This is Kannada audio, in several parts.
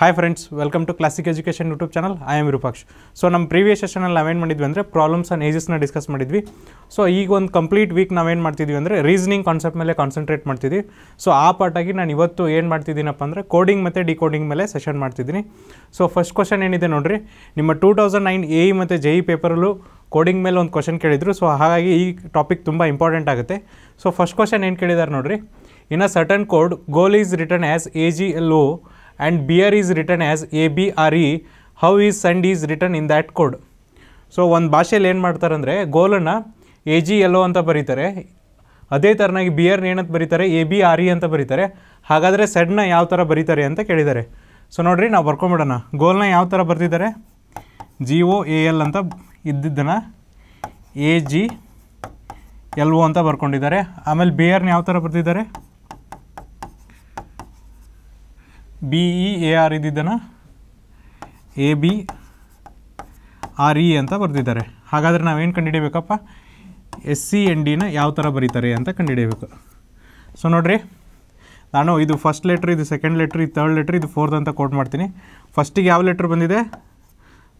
Hi friends welcome to classic education YouTube channel I am so ನಮ್ಮ ಪ್ರೀವಿಯಸ್ ಸೆಷನಲ್ಲಿ ನಾವೇನು ಮಾಡಿದ್ವಿ ಅಂದರೆ ಪ್ರಾಬ್ಲಮ್ಸ್ ಆ್ಯಂಡ್ ಏಜಸ್ನ ಡಿಸ್ಕಸ್ ಮಾಡಿದ್ವಿ ಸೊ ಈಗ ಒಂದು ಕಂಪ್ಲೀಟ್ ವೀಕ್ ನಾವು ಏನು ಮಾಡ್ತಿದ್ವಿ ಅಂದರೆ ರೀಸನಿಂಗ್ ಕಾನ್ಸೆಪ್ಟ್ ಮೇಲೆ ಕಾನ್ಸಂಟ್ರೇಟ್ ಮಾಡ್ತಿದ್ವಿ ಸೊ ಆ ಪಾರ್ಟಾಗಿ ನಾನು ಇವತ್ತು ಏನು ಮಾಡ್ತಿದ್ದೀನಪ್ಪ ಅಂದರೆ ಕೋಡಿಂಗ್ ಮತ್ತು ಡಿಕೋಡಿಂಗ್ ಮೇಲೆ ಸೆಷನ್ ಮಾಡ್ತಿದ್ದೀನಿ ಸೊ ಫಸ್ಟ್ ಕ್ವಶನ್ ಏನಿದೆ ನೋಡಿರಿ ನಿಮ್ಮ ಟೂ ತೌಸಂಡ್ ನೈನ್ ಎ ಮತ್ತು ಜೆ ಇ ಪೇಪರಲ್ಲೂ ಕೋಡಿಂಗ್ ಮೇಲೆ ಒಂದು ಕ್ವಶನ್ ಕೇಳಿದರು ಸೊ ಹಾಗಾಗಿ ಈ ಟಾಪಿಕ್ ತುಂಬ ಇಂಪಾರ್ಟೆಂಟ್ ಆಗುತ್ತೆ ಸೊ ಫಸ್ಟ್ ಕ್ವಶನ್ ಏನು ಕೇಳಿದ್ದಾರೆ ನೋಡಿರಿ in a certain code goal is return as a G L O and beer is written as A B R E how is sand is written in that code so ಒಂದು ಭಾಷೆಯಲ್ಲಿ ಏನು ಮಾಡ್ತಾರೆ ಅಂದರೆ ಗೋಲನ್ನು ಎ ಜಿ ಎಲ್ಲೋ ಅಂತ ಬರೀತಾರೆ ಅದೇ ಥರನಾಗಿ ಬಿಯರ್ನ ಏನಂತ ಬರೀತಾರೆ ಎ ಬಿ ಆರ್ ಇ ಅಂತ ಬರೀತಾರೆ ಹಾಗಾದರೆ ಸೆಡ್ನ ಯಾವ ಥರ ಬರೀತಾರೆ ಅಂತ ಕೇಳಿದ್ದಾರೆ ಸೊ ನೋಡಿರಿ ನಾವು ಬರ್ಕೊಂಬಿಡೋಣ ಗೋಲನ್ನ ಯಾವ ಥರ ಬರ್ತಿದ್ದಾರೆ ಜಿ ಓ ಎ ಎಲ್ ಅಂತ ಇದ್ದಿದ್ದನ್ನು ಎ ಜಿ ಎಲ್ ಒ ಅಂತ ಬರ್ಕೊಂಡಿದ್ದಾರೆ ಆಮೇಲೆ ಬಿ ಬಿಯರ್ನ ಯಾವ ಥರ ಬರ್ತಿದ್ದಾರೆ B E e A R ಇದ್ದಿದ್ದನ್ನು A B R E e ಅಂತ ಬರೆದಿದ್ದಾರೆ ಹಾಗಾದರೆ ನಾವೇನು ಕಂಡುಹಿಡಿಯಬೇಕಪ್ಪ ಎಸ್ ಸಿ ಎನ್ ಡಿನ ಯಾವ ಥರ ಬರೀತಾರೆ ಅಂತ ಕಂಡುಹಿಡಿಯಬೇಕು ಸೊ ನೋಡಿರಿ ನಾನು ಇದು ಫಸ್ಟ್ ಲೆಟ್ರ್ ಇದು ಸೆಕೆಂಡ್ ಲೆಟ್ರ್ ಇದು ತರ್ಡ್ ಲೆಟ್ರ್ ಇದು ಫೋರ್ತ್ ಅಂತ ಕೋಟ್ ಮಾಡ್ತೀನಿ ಫಸ್ಟಿಗೆ ಯಾವ ಲೆಟ್ರ್ ಬಂದಿದೆ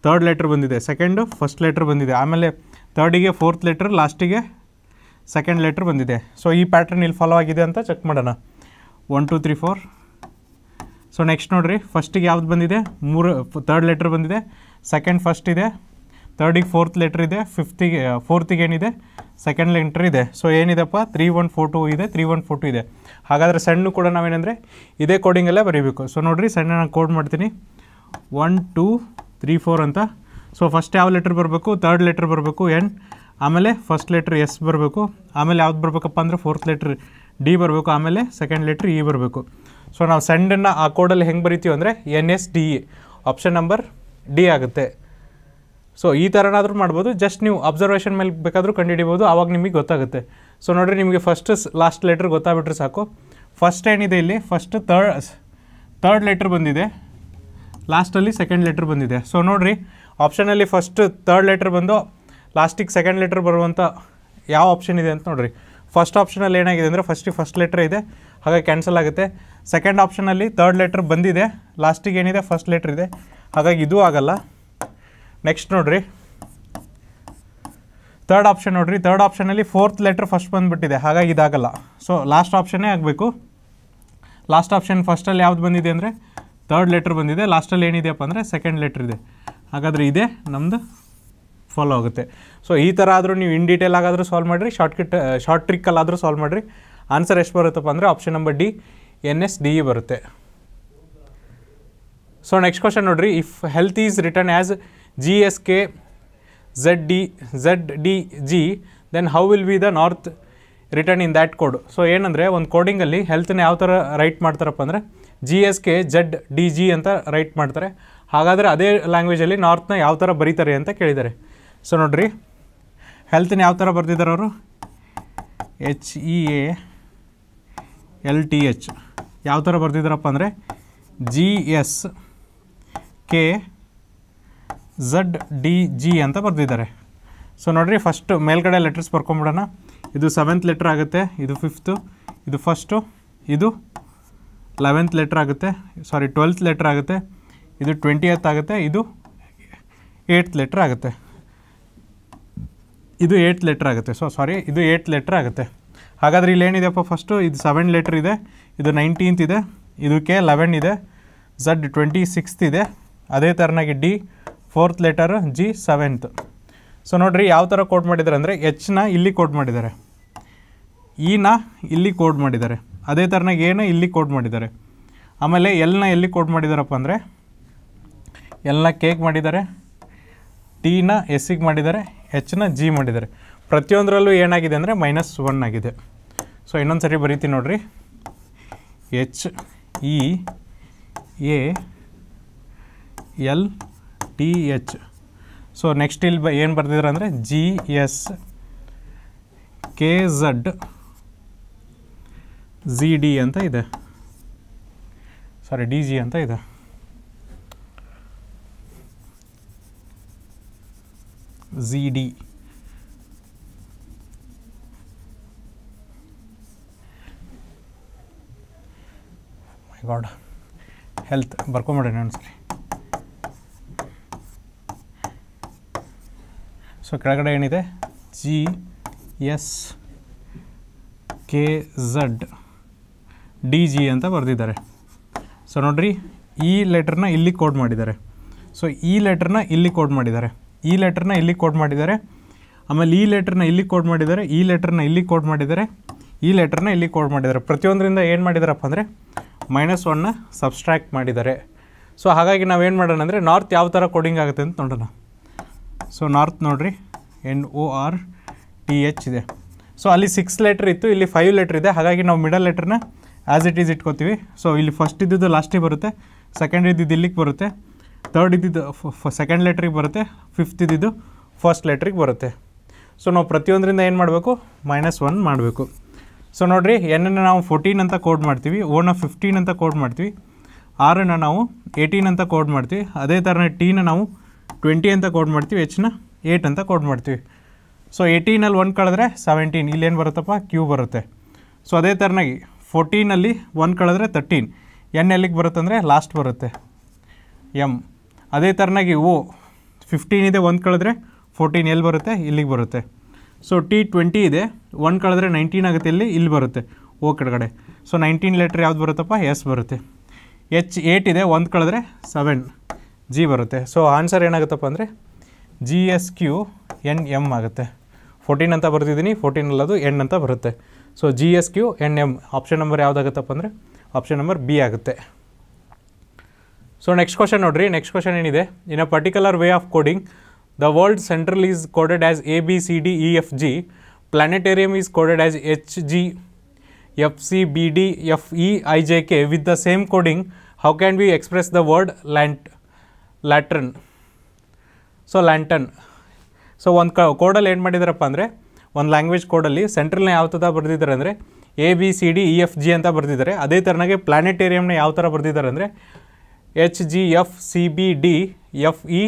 ತರ್ಡ್ ಲೆಟ್ರ್ ಬಂದಿದೆ ಸೆಕೆಂಡು ಫಸ್ಟ್ ಲೆಟ್ರ್ ಬಂದಿದೆ ಆಮೇಲೆ ತರ್ಡಿಗೆ ಫೋರ್ತ್ ಲೆಟ್ರ್ ಲಾಸ್ಟಿಗೆ ಸೆಕೆಂಡ್ ಲೆಟ್ರ್ ಬಂದಿದೆ ಸೊ ಈ ಪ್ಯಾಟ್ರನ್ ಇಲ್ಲಿ ಫಾಲೋ ಆಗಿದೆ ಅಂತ ಚೆಕ್ ಮಾಡೋಣ one two three four so next ನೋಡಿರಿ ಫಸ್ಟಿಗೆ ಯಾವ್ದು ಬಂದಿದೆ ಮೂರು ತರ್ಡ್ ಲೆಟ್ರ್ ಬಂದಿದೆ ಸೆಕೆಂಡ್ ಫಸ್ಟ್ ಇದೆ ತರ್ಡಿಗೆ ಫೋರ್ತ್ ಲೆಟ್ರ್ ಇದೆ ಫಿಫ್ತಿಗೆ ಫೋರ್ತಿಗೆ ಏನಿದೆ ಸೆಕೆಂಡ್ ಲೆಟ್ರ್ ಇದೆ ಸೊ ಏನಿದೆಪ್ಪ ತ್ರೀ ಒನ್ ಫೋರ್ ಟು ಇದೆ ತ್ರೀ ಒನ್ ಫೋರ್ ಟು ಇದೆ ಹಾಗಾದರೆ ಸಣ್ಣ ಕೂಡ ನಾವೇನಂದರೆ ಇದೇ ಕೋಡಿಂಗಲ್ಲೇ ಬರೀಬೇಕು ಸೊ ನೋಡಿರಿ ಸಣ್ಣ ನಾನು ಕೋಡ್ ಮಾಡ್ತೀನಿ ಒನ್ ಟೂ ತ್ರೀ ಫೋರ್ ಅಂತ ಸೊ ಫಸ್ಟ್ ಯಾವ ಲೆಟ್ರ್ ಬರಬೇಕು ತರ್ಡ್ ಲೆಟ್ರ್ ಬರಬೇಕು ಎನ್ ಆಮೇಲೆ ಫಸ್ಟ್ ಲೆಟ್ರ್ ಎಸ್ ಬರಬೇಕು ಆಮೇಲೆ ಯಾವ್ದು ಬರಬೇಕಪ್ಪ ಅಂದರೆ ಫೋರ್ತ್ ಲೆಟ್ರ್ ಡಿ ಬರಬೇಕು ಆಮೇಲೆ ಸೆಕೆಂಡ್ ಲೆಟ್ರ್ ಇ ಬರಬೇಕು ಸೊ ನಾವು ಸೆಂಡನ್ನು ಆ ಕೋಡಲ್ಲಿ ಹೆಂಗೆ ಬರಿತೀವಿ ಅಂದರೆ N S D E e. Option number D ಆಗುತ್ತೆ ಸೊ ಈ ಥರನಾದರೂ ಮಾಡ್ಬೋದು ಜಸ್ಟ್ ನೀವು ಅಬ್ಸರ್ವೇಷನ್ ಮೇಲೆ ಬೇಕಾದರೂ ಕಂಡುಹಿಡಿಬೋದು ಆವಾಗ ನಿಮಗೆ ಗೊತ್ತಾಗುತ್ತೆ ಸೊ ನೋಡಿರಿ ನಿಮಗೆ ಫಸ್ಟ್ ಲಾಸ್ಟ್ ಲೆಟ್ರ್ ಗೊತ್ತಾಗ್ಬಿಟ್ರೆ ಸಾಕು ಫಸ್ಟ್ ಏನಿದೆ ಇಲ್ಲಿ ಫಸ್ಟ್ ತರ್ಡ್ ತರ್ಡ್ ಲೆಟ್ರ್ ಬಂದಿದೆ ಲಾಸ್ಟಲ್ಲಿ ಸೆಕೆಂಡ್ ಲೆಟ್ರ್ ಬಂದಿದೆ ಸೊ ನೋಡಿರಿ ಆಪ್ಷನಲ್ಲಿ ಫಸ್ಟ್ ತರ್ಡ್ ಲೆಟ್ರ್ ಬಂದು ಲಾಸ್ಟಿಗೆ ಸೆಕೆಂಡ್ ಲೆಟ್ರ್ ಬರುವಂಥ ಯಾವ ಆಪ್ಷನ್ ಇದೆ ಅಂತ ನೋಡಿರಿ ಫಸ್ಟ್ ಆಪ್ಷನಲ್ಲಿ ಏನಾಗಿದೆ ಅಂದರೆ ಫಸ್ಟಿಗೆ ಫಸ್ಟ್ ಲೆಟ್ರ್ ಇದೆ ಹಾಗಾಗಿ ಕ್ಯಾನ್ಸಲ್ ಆಗುತ್ತೆ ಸೆಕೆಂಡ್ ಆಪ್ಷನಲ್ಲಿ ಥರ್ಡ್ ಲೆಟ್ರ್ ಬಂದಿದೆ ಲಾಸ್ಟಿಗೆ ಏನಿದೆ ಫಸ್ಟ್ ಲೆಟ್ರ್ ಇದೆ ಹಾಗಾಗಿ ಇದು ಆಗಲ್ಲ ನೆಕ್ಸ್ಟ್ ನೋಡಿರಿ ತರ್ಡ್ ಆಪ್ಷನ್ ನೋಡಿರಿ ಥರ್ಡ್ ಆಪ್ಷನಲ್ಲಿ ಫೋರ್ತ್ ಲೆಟ್ರ್ ಫಸ್ಟ್ ಬಂದುಬಿಟ್ಟಿದೆ ಹಾಗಾಗಿ ಇದಾಗಲ್ಲ ಸೊ ಲಾಸ್ಟ್ ಆಪ್ಷನ್ನೇ ಆಗಬೇಕು ಲಾಸ್ಟ್ ಆಪ್ಷನ್ ಫಸ್ಟಲ್ಲಿ ಯಾವ್ದು ಬಂದಿದೆ ಅಂದರೆ ಥರ್ಡ್ ಲೆಟ್ರ್ ಬಂದಿದೆ ಲಾಸ್ಟಲ್ಲಿ ಏನಿದೆಯಪ್ಪ ಅಂದರೆ ಸೆಕೆಂಡ್ ಲೆಟ್ರ್ ಇದೆ ಹಾಗಾದರೆ ಇದೆ ನಮ್ಮದು ಫಾಲೋ ಆಗುತ್ತೆ ಸೊ ಈ ಥರ ಆದರೂ ನೀವು ಇನ್ ಡೀಟೇಲ್ ಆಗಾದರೂ ಸಾಲ್ವ್ ಮಾಡಿರಿ ಶಾರ್ಟ್ ಕಿಟ್ ಶಾರ್ಟ್ ಟ್ರಿಕ್ಕಲ್ಲಾದರೂ ಸಾಲ್ವ್ ಮಾಡಿರಿ ಆನ್ಸರ್ ಎಷ್ಟು ಬರುತ್ತಪ್ಪ ಅಂದರೆ option number D N S D E ಬರುತ್ತೆ ಸೊ ನೆಕ್ಸ್ಟ್ ಕ್ವಶನ್ ನೋಡಿರಿ if health is return as G S K Z D Z D G then how will be the north return in that code so ಏನಂದರೆ ಒಂದು ಕೋಡಿಂಗಲ್ಲಿ ಹೆಲ್ತ್ನ ಯಾವ ಥರ ರೈಟ್ ಮಾಡ್ತಾರಪ್ಪ ಅಂದರೆ G S K Z D G ಅಂತ ರೈಟ್ ಮಾಡ್ತಾರೆ ಹಾಗಾದರೆ ಅದೇ ಲ್ಯಾಂಗ್ವೇಜಲ್ಲಿ ನಾರ್ತ್ನ ಯಾವ ಥರ ಬರೀತಾರೆ ಅಂತ ಕೇಳಿದ್ದಾರೆ ಸೊ ನೋಡಿರಿ ಹೆಲ್ತ್ನ ಯಾವ ಥರ ಬರ್ತಿದ್ದಾರೆ ಅವರು H E e A L T H ಯಾವ ಥರ ಬರ್ತಿದ್ದಾರಪ್ಪ ಅಂದರೆ G S K Z D G ಅಂತ ಬರ್ತಿದ್ದಾರೆ ಸೊ ನೋಡಿರಿ ಫಸ್ಟ್ ಮೇಲ್ಗಡೆ ಲೆಟರ್ಸ್ ಬರ್ಕೊಂಬಿಡೋಣ ಇದು ಸೆವೆಂತ್ ಲೆಟ್ರ್ ಆಗುತ್ತೆ ಇದು ಫಿಫ್ತು ಇದು ಫಸ್ಟು ಇದು ಲೆವೆಂತ್ ಲೆಟ್ರ್ ಆಗುತ್ತೆ ಸಾರಿ ಟ್ವೆಲ್ತ್ ಲೆಟ್ರ್ ಆಗುತ್ತೆ ಇದು ಟ್ವೆಂಟಿ ಆಗುತ್ತೆ ಇದು ಏಯ್ತ್ ಲೆಟ್ರ್ ಆಗುತ್ತೆ ಇದು ಏಯ್ಟ್ ಲೆಟ್ರ್ ಆಗುತ್ತೆ ಸೊ ಸಾರಿ ಇದು ಏಯ್ಟ್ ಲೆಟ್ರ್ ಆಗುತ್ತೆ ಹಾಗಾದರೆ ಇಲ್ಲಿ ಏನಿದೆಯಪ್ಪ ಫಸ್ಟು ಇದು ಸೆವೆನ್ ಲೆಟ್ರ್ ಇದೆ ಇದು ನೈನ್ಟೀನ್ತ್ ಇದೆ ಇದು ಕೆ ಲೆವೆನ್ ಇದೆ ಝಡ್ ಟ್ವೆಂಟಿ ಸಿಕ್ಸ್ತ್ ಇದೆ ಅದೇ ಥರನಾಗಿ D fourth letter G seventh so ನೋಡಿರಿ ಯಾವ ಥರ ಕೋಡ್ ಮಾಡಿದ್ದಾರೆ ಅಂದರೆ ಎಚ್ನ ಇಲ್ಲಿ ಕೋಡ್ ಮಾಡಿದ್ದಾರೆ ಇನ e ಇಲ್ಲಿ ಕೋಡ್ ಮಾಡಿದ್ದಾರೆ ಅದೇ ಥರನಾಗಿ ಏನು ಇಲ್ಲಿ ಕೋಡ್ ಮಾಡಿದ್ದಾರೆ ಆಮೇಲೆ ಎಲ್ನ ಎಲ್ಲಿ ಕೋಡ್ ಮಾಡಿದಾರಪ್ಪ ಅಂದರೆ ಎಲ್ನ ಕೇಕ್ ಮಾಡಿದ್ದಾರೆ ಟೀನ ಎಸ್ಸಿಗೆ ಮಾಡಿದ್ದಾರೆ ಹೆಚ್ನ ಜಿ ಮಾಡಿದ್ದಾರೆ ಪ್ರತಿಯೊಂದರಲ್ಲೂ ಏನಾಗಿದೆ ಅಂದರೆ ಮೈನಸ್ ಒನ್ ಆಗಿದೆ ಸೊ ಇನ್ನೊಂದು ಸರಿ ಬರೀತೀನಿ ನೋಡಿರಿ H E L T H so next ಇಲ್ಲಿ ಬ ಏನು ಬರೆದಿದ್ರು ಅಂದರೆ G S K Z G D ಅಂತ ಇದೆ ಸಾರಿ ಡಿ ಜಿ ಅಂತ ಇದೆ ZD. ಮೈ ಗಾಡ್ ಹೆಲ್ತ್ ಬರ್ಕೊಂಬಿಡೋಣ ಒಂದ್ಸರಿ ಸೊ ಕೆಳಗಡೆ ಏನಿದೆ G S K Z D G ಅಂತ ಬರೆದಿದ್ದಾರೆ ಸೊ ನೋಡಿರಿ ಈ ಲೆಟ್ರನ್ನ ಇಲ್ಲಿ ಕೋಡ್ ಮಾಡಿದ್ದಾರೆ ಸೊ ಈ ಲೆಟ್ರನ್ನ ಇಲ್ಲಿ ಕೋಡ್ ಮಾಡಿದ್ದಾರೆ ಈ ಲೆಟ್ರನ್ನ ಇಲ್ಲಿ ಕೋಟ್ ಮಾಡಿದ್ದಾರೆ ಆಮೇಲೆ ಈ ಲೆಟ್ರನ್ನ ಇಲ್ಲಿ ಕೋಟ್ ಮಾಡಿದ್ದಾರೆ ಈ ಲೆಟ್ರನ್ನ ಇಲ್ಲಿ ಕೋಟ್ ಮಾಡಿದ್ದಾರೆ ಈ ಲೆಟ್ರನ್ನ ಇಲ್ಲಿ ಕೋಡ್ ಮಾಡಿದ್ದಾರೆ ಪ್ರತಿಯೊಂದರಿಂದ ಏನು ಮಾಡಿದಾರಪ್ಪ ಅಂದರೆ ಮೈನಸ್ ಒನ್ನ ಸಬ್ಸ್ಟ್ರ್ಯಾಕ್ಟ್ ಮಾಡಿದ್ದಾರೆ ಸೊ ಹಾಗಾಗಿ ನಾವೇನು ಮಾಡೋಣ ಅಂದರೆ ನಾರ್ತ್ ಯಾವ ಥರ ಕೋಡಿಂಗ್ ಆಗುತ್ತೆ ಅಂತ ನೋಡೋಣ ಸೊ ನಾರ್ತ್ ನೋಡಿರಿ N O R T H ಇದೆ ಸೊ ಅಲ್ಲಿ ಸಿಕ್ಸ್ ಲೆಟ್ರ್ ಇತ್ತು ಇಲ್ಲಿ ಫೈವ್ ಲೆಟ್ರ್ ಇದೆ ಹಾಗಾಗಿ ನಾವು ಮಿಡಲ್ ಲೆಟ್ರನ್ನ ಆ್ಯಸ್ ಇಟ್ ಈಸ್ ಇಟ್ಕೋತೀವಿ ಸೊ ಇಲ್ಲಿ ಫಸ್ಟ್ ಇದ್ದಿದ್ದು ಲಾಸ್ಟಿಗೆ ಬರುತ್ತೆ ಸೆಕೆಂಡ್ ಇದ್ದಿದ್ದು ಇಲ್ಲಿಗೆ ಬರುತ್ತೆ ತರ್ಡ್ ಇದ್ದಿದ್ದು ಸೆಕೆಂಡ್ ಲೆಟ್ರಿಗೆ ಬರುತ್ತೆ ಫಿಫ್ತ್ ಇದ್ದಿದ್ದು ಫಸ್ಟ್ ಲೆಟ್ರಿಗೆ ಬರುತ್ತೆ ಸೊ ನಾವು ಪ್ರತಿಯೊಂದರಿಂದ ಏನು ಮಾಡಬೇಕು ಮೈನಸ್ ಒನ್ ಮಾಡಬೇಕು ಸೊ ನೋಡಿರಿ ಎನ್ನನ್ನು ನಾವು ಫೋರ್ಟೀನ್ ಅಂತ ಕೋಡ್ ಮಾಡ್ತೀವಿ ಓನ ಫಿಫ್ಟೀನ್ ಅಂತ ಕೋಡ್ ಮಾಡ್ತೀವಿ ಆರನ್ನು ನಾವು ಏಯ್ಟೀನ್ ಅಂತ ಕೋಡ್ ಮಾಡ್ತೀವಿ ಅದೇ ಥರನೇ ಟೀನ ನಾವು ಟ್ವೆಂಟಿ ಅಂತ ಕೋಡ್ ಮಾಡ್ತೀವಿ ಎಚ್ನ ಏಯ್ಟ್ ಅಂತ ಕೋಡ್ ಮಾಡ್ತೀವಿ ಸೊ ಏಯ್ಟೀನಲ್ಲಿ ಒನ್ ಕಳೆದ್ರೆ ಸೆವೆಂಟೀನ್ ಇಲ್ಲೇನು ಬರುತ್ತಪ್ಪ ಕ್ಯೂ ಬರುತ್ತೆ ಸೊ ಅದೇ ಥರನಾಗಿ ಫೋರ್ಟೀನಲ್ಲಿ ಒನ್ ಕಳೆದ್ರೆ ತರ್ಟೀನ್ ಎನ್ ಎಲ್ಲಿಗೆ ಬರುತ್ತಂದರೆ ಲಾಸ್ಟ್ ಬರುತ್ತೆ ಎಮ್ ಅದೇ ಥರನಾಗಿ ಓ ಫಿಫ್ಟೀನ್ ಇದೆ ಒಂದು ಕಳೆದ್ರೆ ಫೋರ್ಟೀನ್ ಎಲ್ಲಿ ಬರುತ್ತೆ ಇಲ್ಲಿಗೆ ಬರುತ್ತೆ ಸೊ ಟಿ ಟ್ವೆಂಟಿ ಇದೆ ಒನ್ ಕಳೆದ್ರೆ ನೈನ್ಟೀನ್ ಆಗುತ್ತೆ ಇಲ್ಲಿ ಇಲ್ಲಿ ಬರುತ್ತೆ ಓ ಕೆಳಗಡೆ ಸೊ ನೈನ್ಟೀನ್ ಲೆಟ್ರ್ ಯಾವ್ದು ಬರುತ್ತಪ್ಪ ಎಸ್ ಬರುತ್ತೆ ಎಚ್ ಏಯ್ಟ್ ಇದೆ ಒಂದು ಕಳೆದ್ರೆ ಸೆವೆನ್ ಜಿ ಬರುತ್ತೆ ಸೊ ಆನ್ಸರ್ ಏನಾಗುತ್ತಪ್ಪ ಅಂದರೆ G S Q N M ಆಗುತ್ತೆ ಫೋರ್ಟೀನ್ ಅಂತ ಬರ್ತಿದ್ದೀನಿ ಫೋರ್ಟೀನ್ ಅಲ್ಲದು ಎನ್ ಅಂತ ಬರುತ್ತೆ so G S Q N M option number ಯಾವುದಾಗುತ್ತಪ್ಪ ಅಂದರೆ ಆಪ್ಷನ್ ನಂಬರ್ ಬಿ ಆಗುತ್ತೆ ಸೊ ನೆಕ್ಸ್ಟ್ ಕ್ವಶನ್ ನೋಡ್ರಿ ನೆಕ್ಸ್ಟ್ ಕ್ವಶನ್ ಏನಿದೆ in a particular way of coding the world central is coded as A B C D E F G planetarium is coded as H G F C B D F E I J K with the same coding how can we express the word lant lantern so lantern so ಒಂದು ಕ ಕೋಡಲ್ಲಿ ಏನು ಮಾಡಿದಾರಪ್ಪ ಅಂದರೆ ಒಂದು ಲ್ಯಾಂಗ್ವೇಜ್ ಕೋಡಲ್ಲಿ ಸೆಂಟ್ರಲ್ನ ಯಾವ ಥರ ಬರೆದಿದ್ದಾರೆ ಅಂದರೆ A B C D E e, F G ಅಂತ ಬರೆದಿದ್ದಾರೆ ಅದೇ ಥರನಾಗೆ ಪ್ಲಾನೆಟೇರಿಯಂನ ಯಾವ ಥರ ಬರೆದಿದ್ದಾರೆ ಅಂದರೆ H G F C B D F E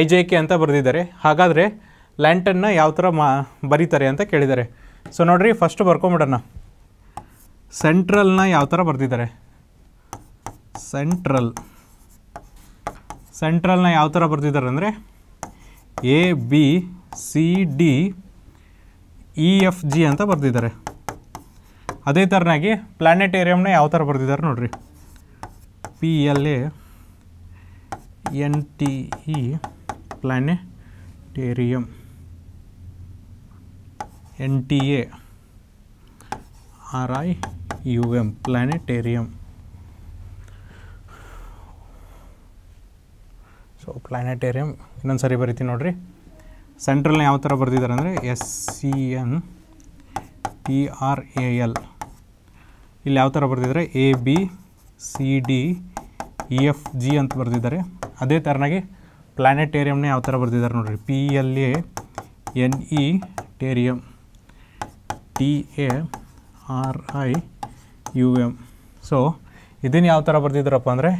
I J K ಅಂತ ಬರೆದಿದ್ದಾರೆ ಹಾಗಾದರೆ ಲ್ಯಾಂಟನ್ನ ಯಾವ ಥರ ಮಾ ಬರೀತಾರೆ ಅಂತ ಕೇಳಿದ್ದಾರೆ ಸೊ ನೋಡಿರಿ ಫಸ್ಟು ಬರ್ಕೊಂಬಿಡೋಣ ಸೆಂಟ್ರಲ್ನ ಯಾವ ಥರ ಬರೆದಿದ್ದಾರೆ ಸೆಂಟ್ರಲ್ ಸೆಂಟ್ರಲ್ನ ಯಾವ ಥರ ಬರೆದಿದ್ದಾರೆ ಅಂದರೆ A B C D E F G ಅಂತ ಬರೆದಿದ್ದಾರೆ ಅದೇ ಥರನಾಗಿ ಪ್ಲ್ಯಾನೆಟೇರಿಯಮ್ನ ಯಾವ ಥರ ಬರೆದಿದ್ದಾರೆ ನೋಡಿರಿ P L A NTE planetarium, NTA RIUM planetarium. So planetarium ಇನ್ನೊಂದು ಸರಿ ಬರಿತೀನಿ ನೋಡಿರಿ ಸೆಂಟ್ರಲ್ನ ಯಾವ ಥರ ಬರೆದಿದ್ದಾರೆ ಅಂದರೆ S C N P R A L ಇಲ್ಲಿ ಯಾವ ಥರ ಬರೆದಿದ್ದಾರೆ A B C D E F G ಅಂತ ಬರೆದಿದ್ದಾರೆ ಅದೇ ಥರನಾಗಿ ಪ್ಲ್ಯಾನೆಟೇರಿಯಮ್ನೇ ಯಾವ ಥರ ಬರೆದಿದ್ದಾರೆ ನೋಡಿರಿ P L A N E e ಟೇರಿಯಮ್ T A R I U M so ಇದನ್ನು ಯಾವ ಥರ ಬರೆದಿದ್ದಾರಪ್ಪ ಅಂದರೆ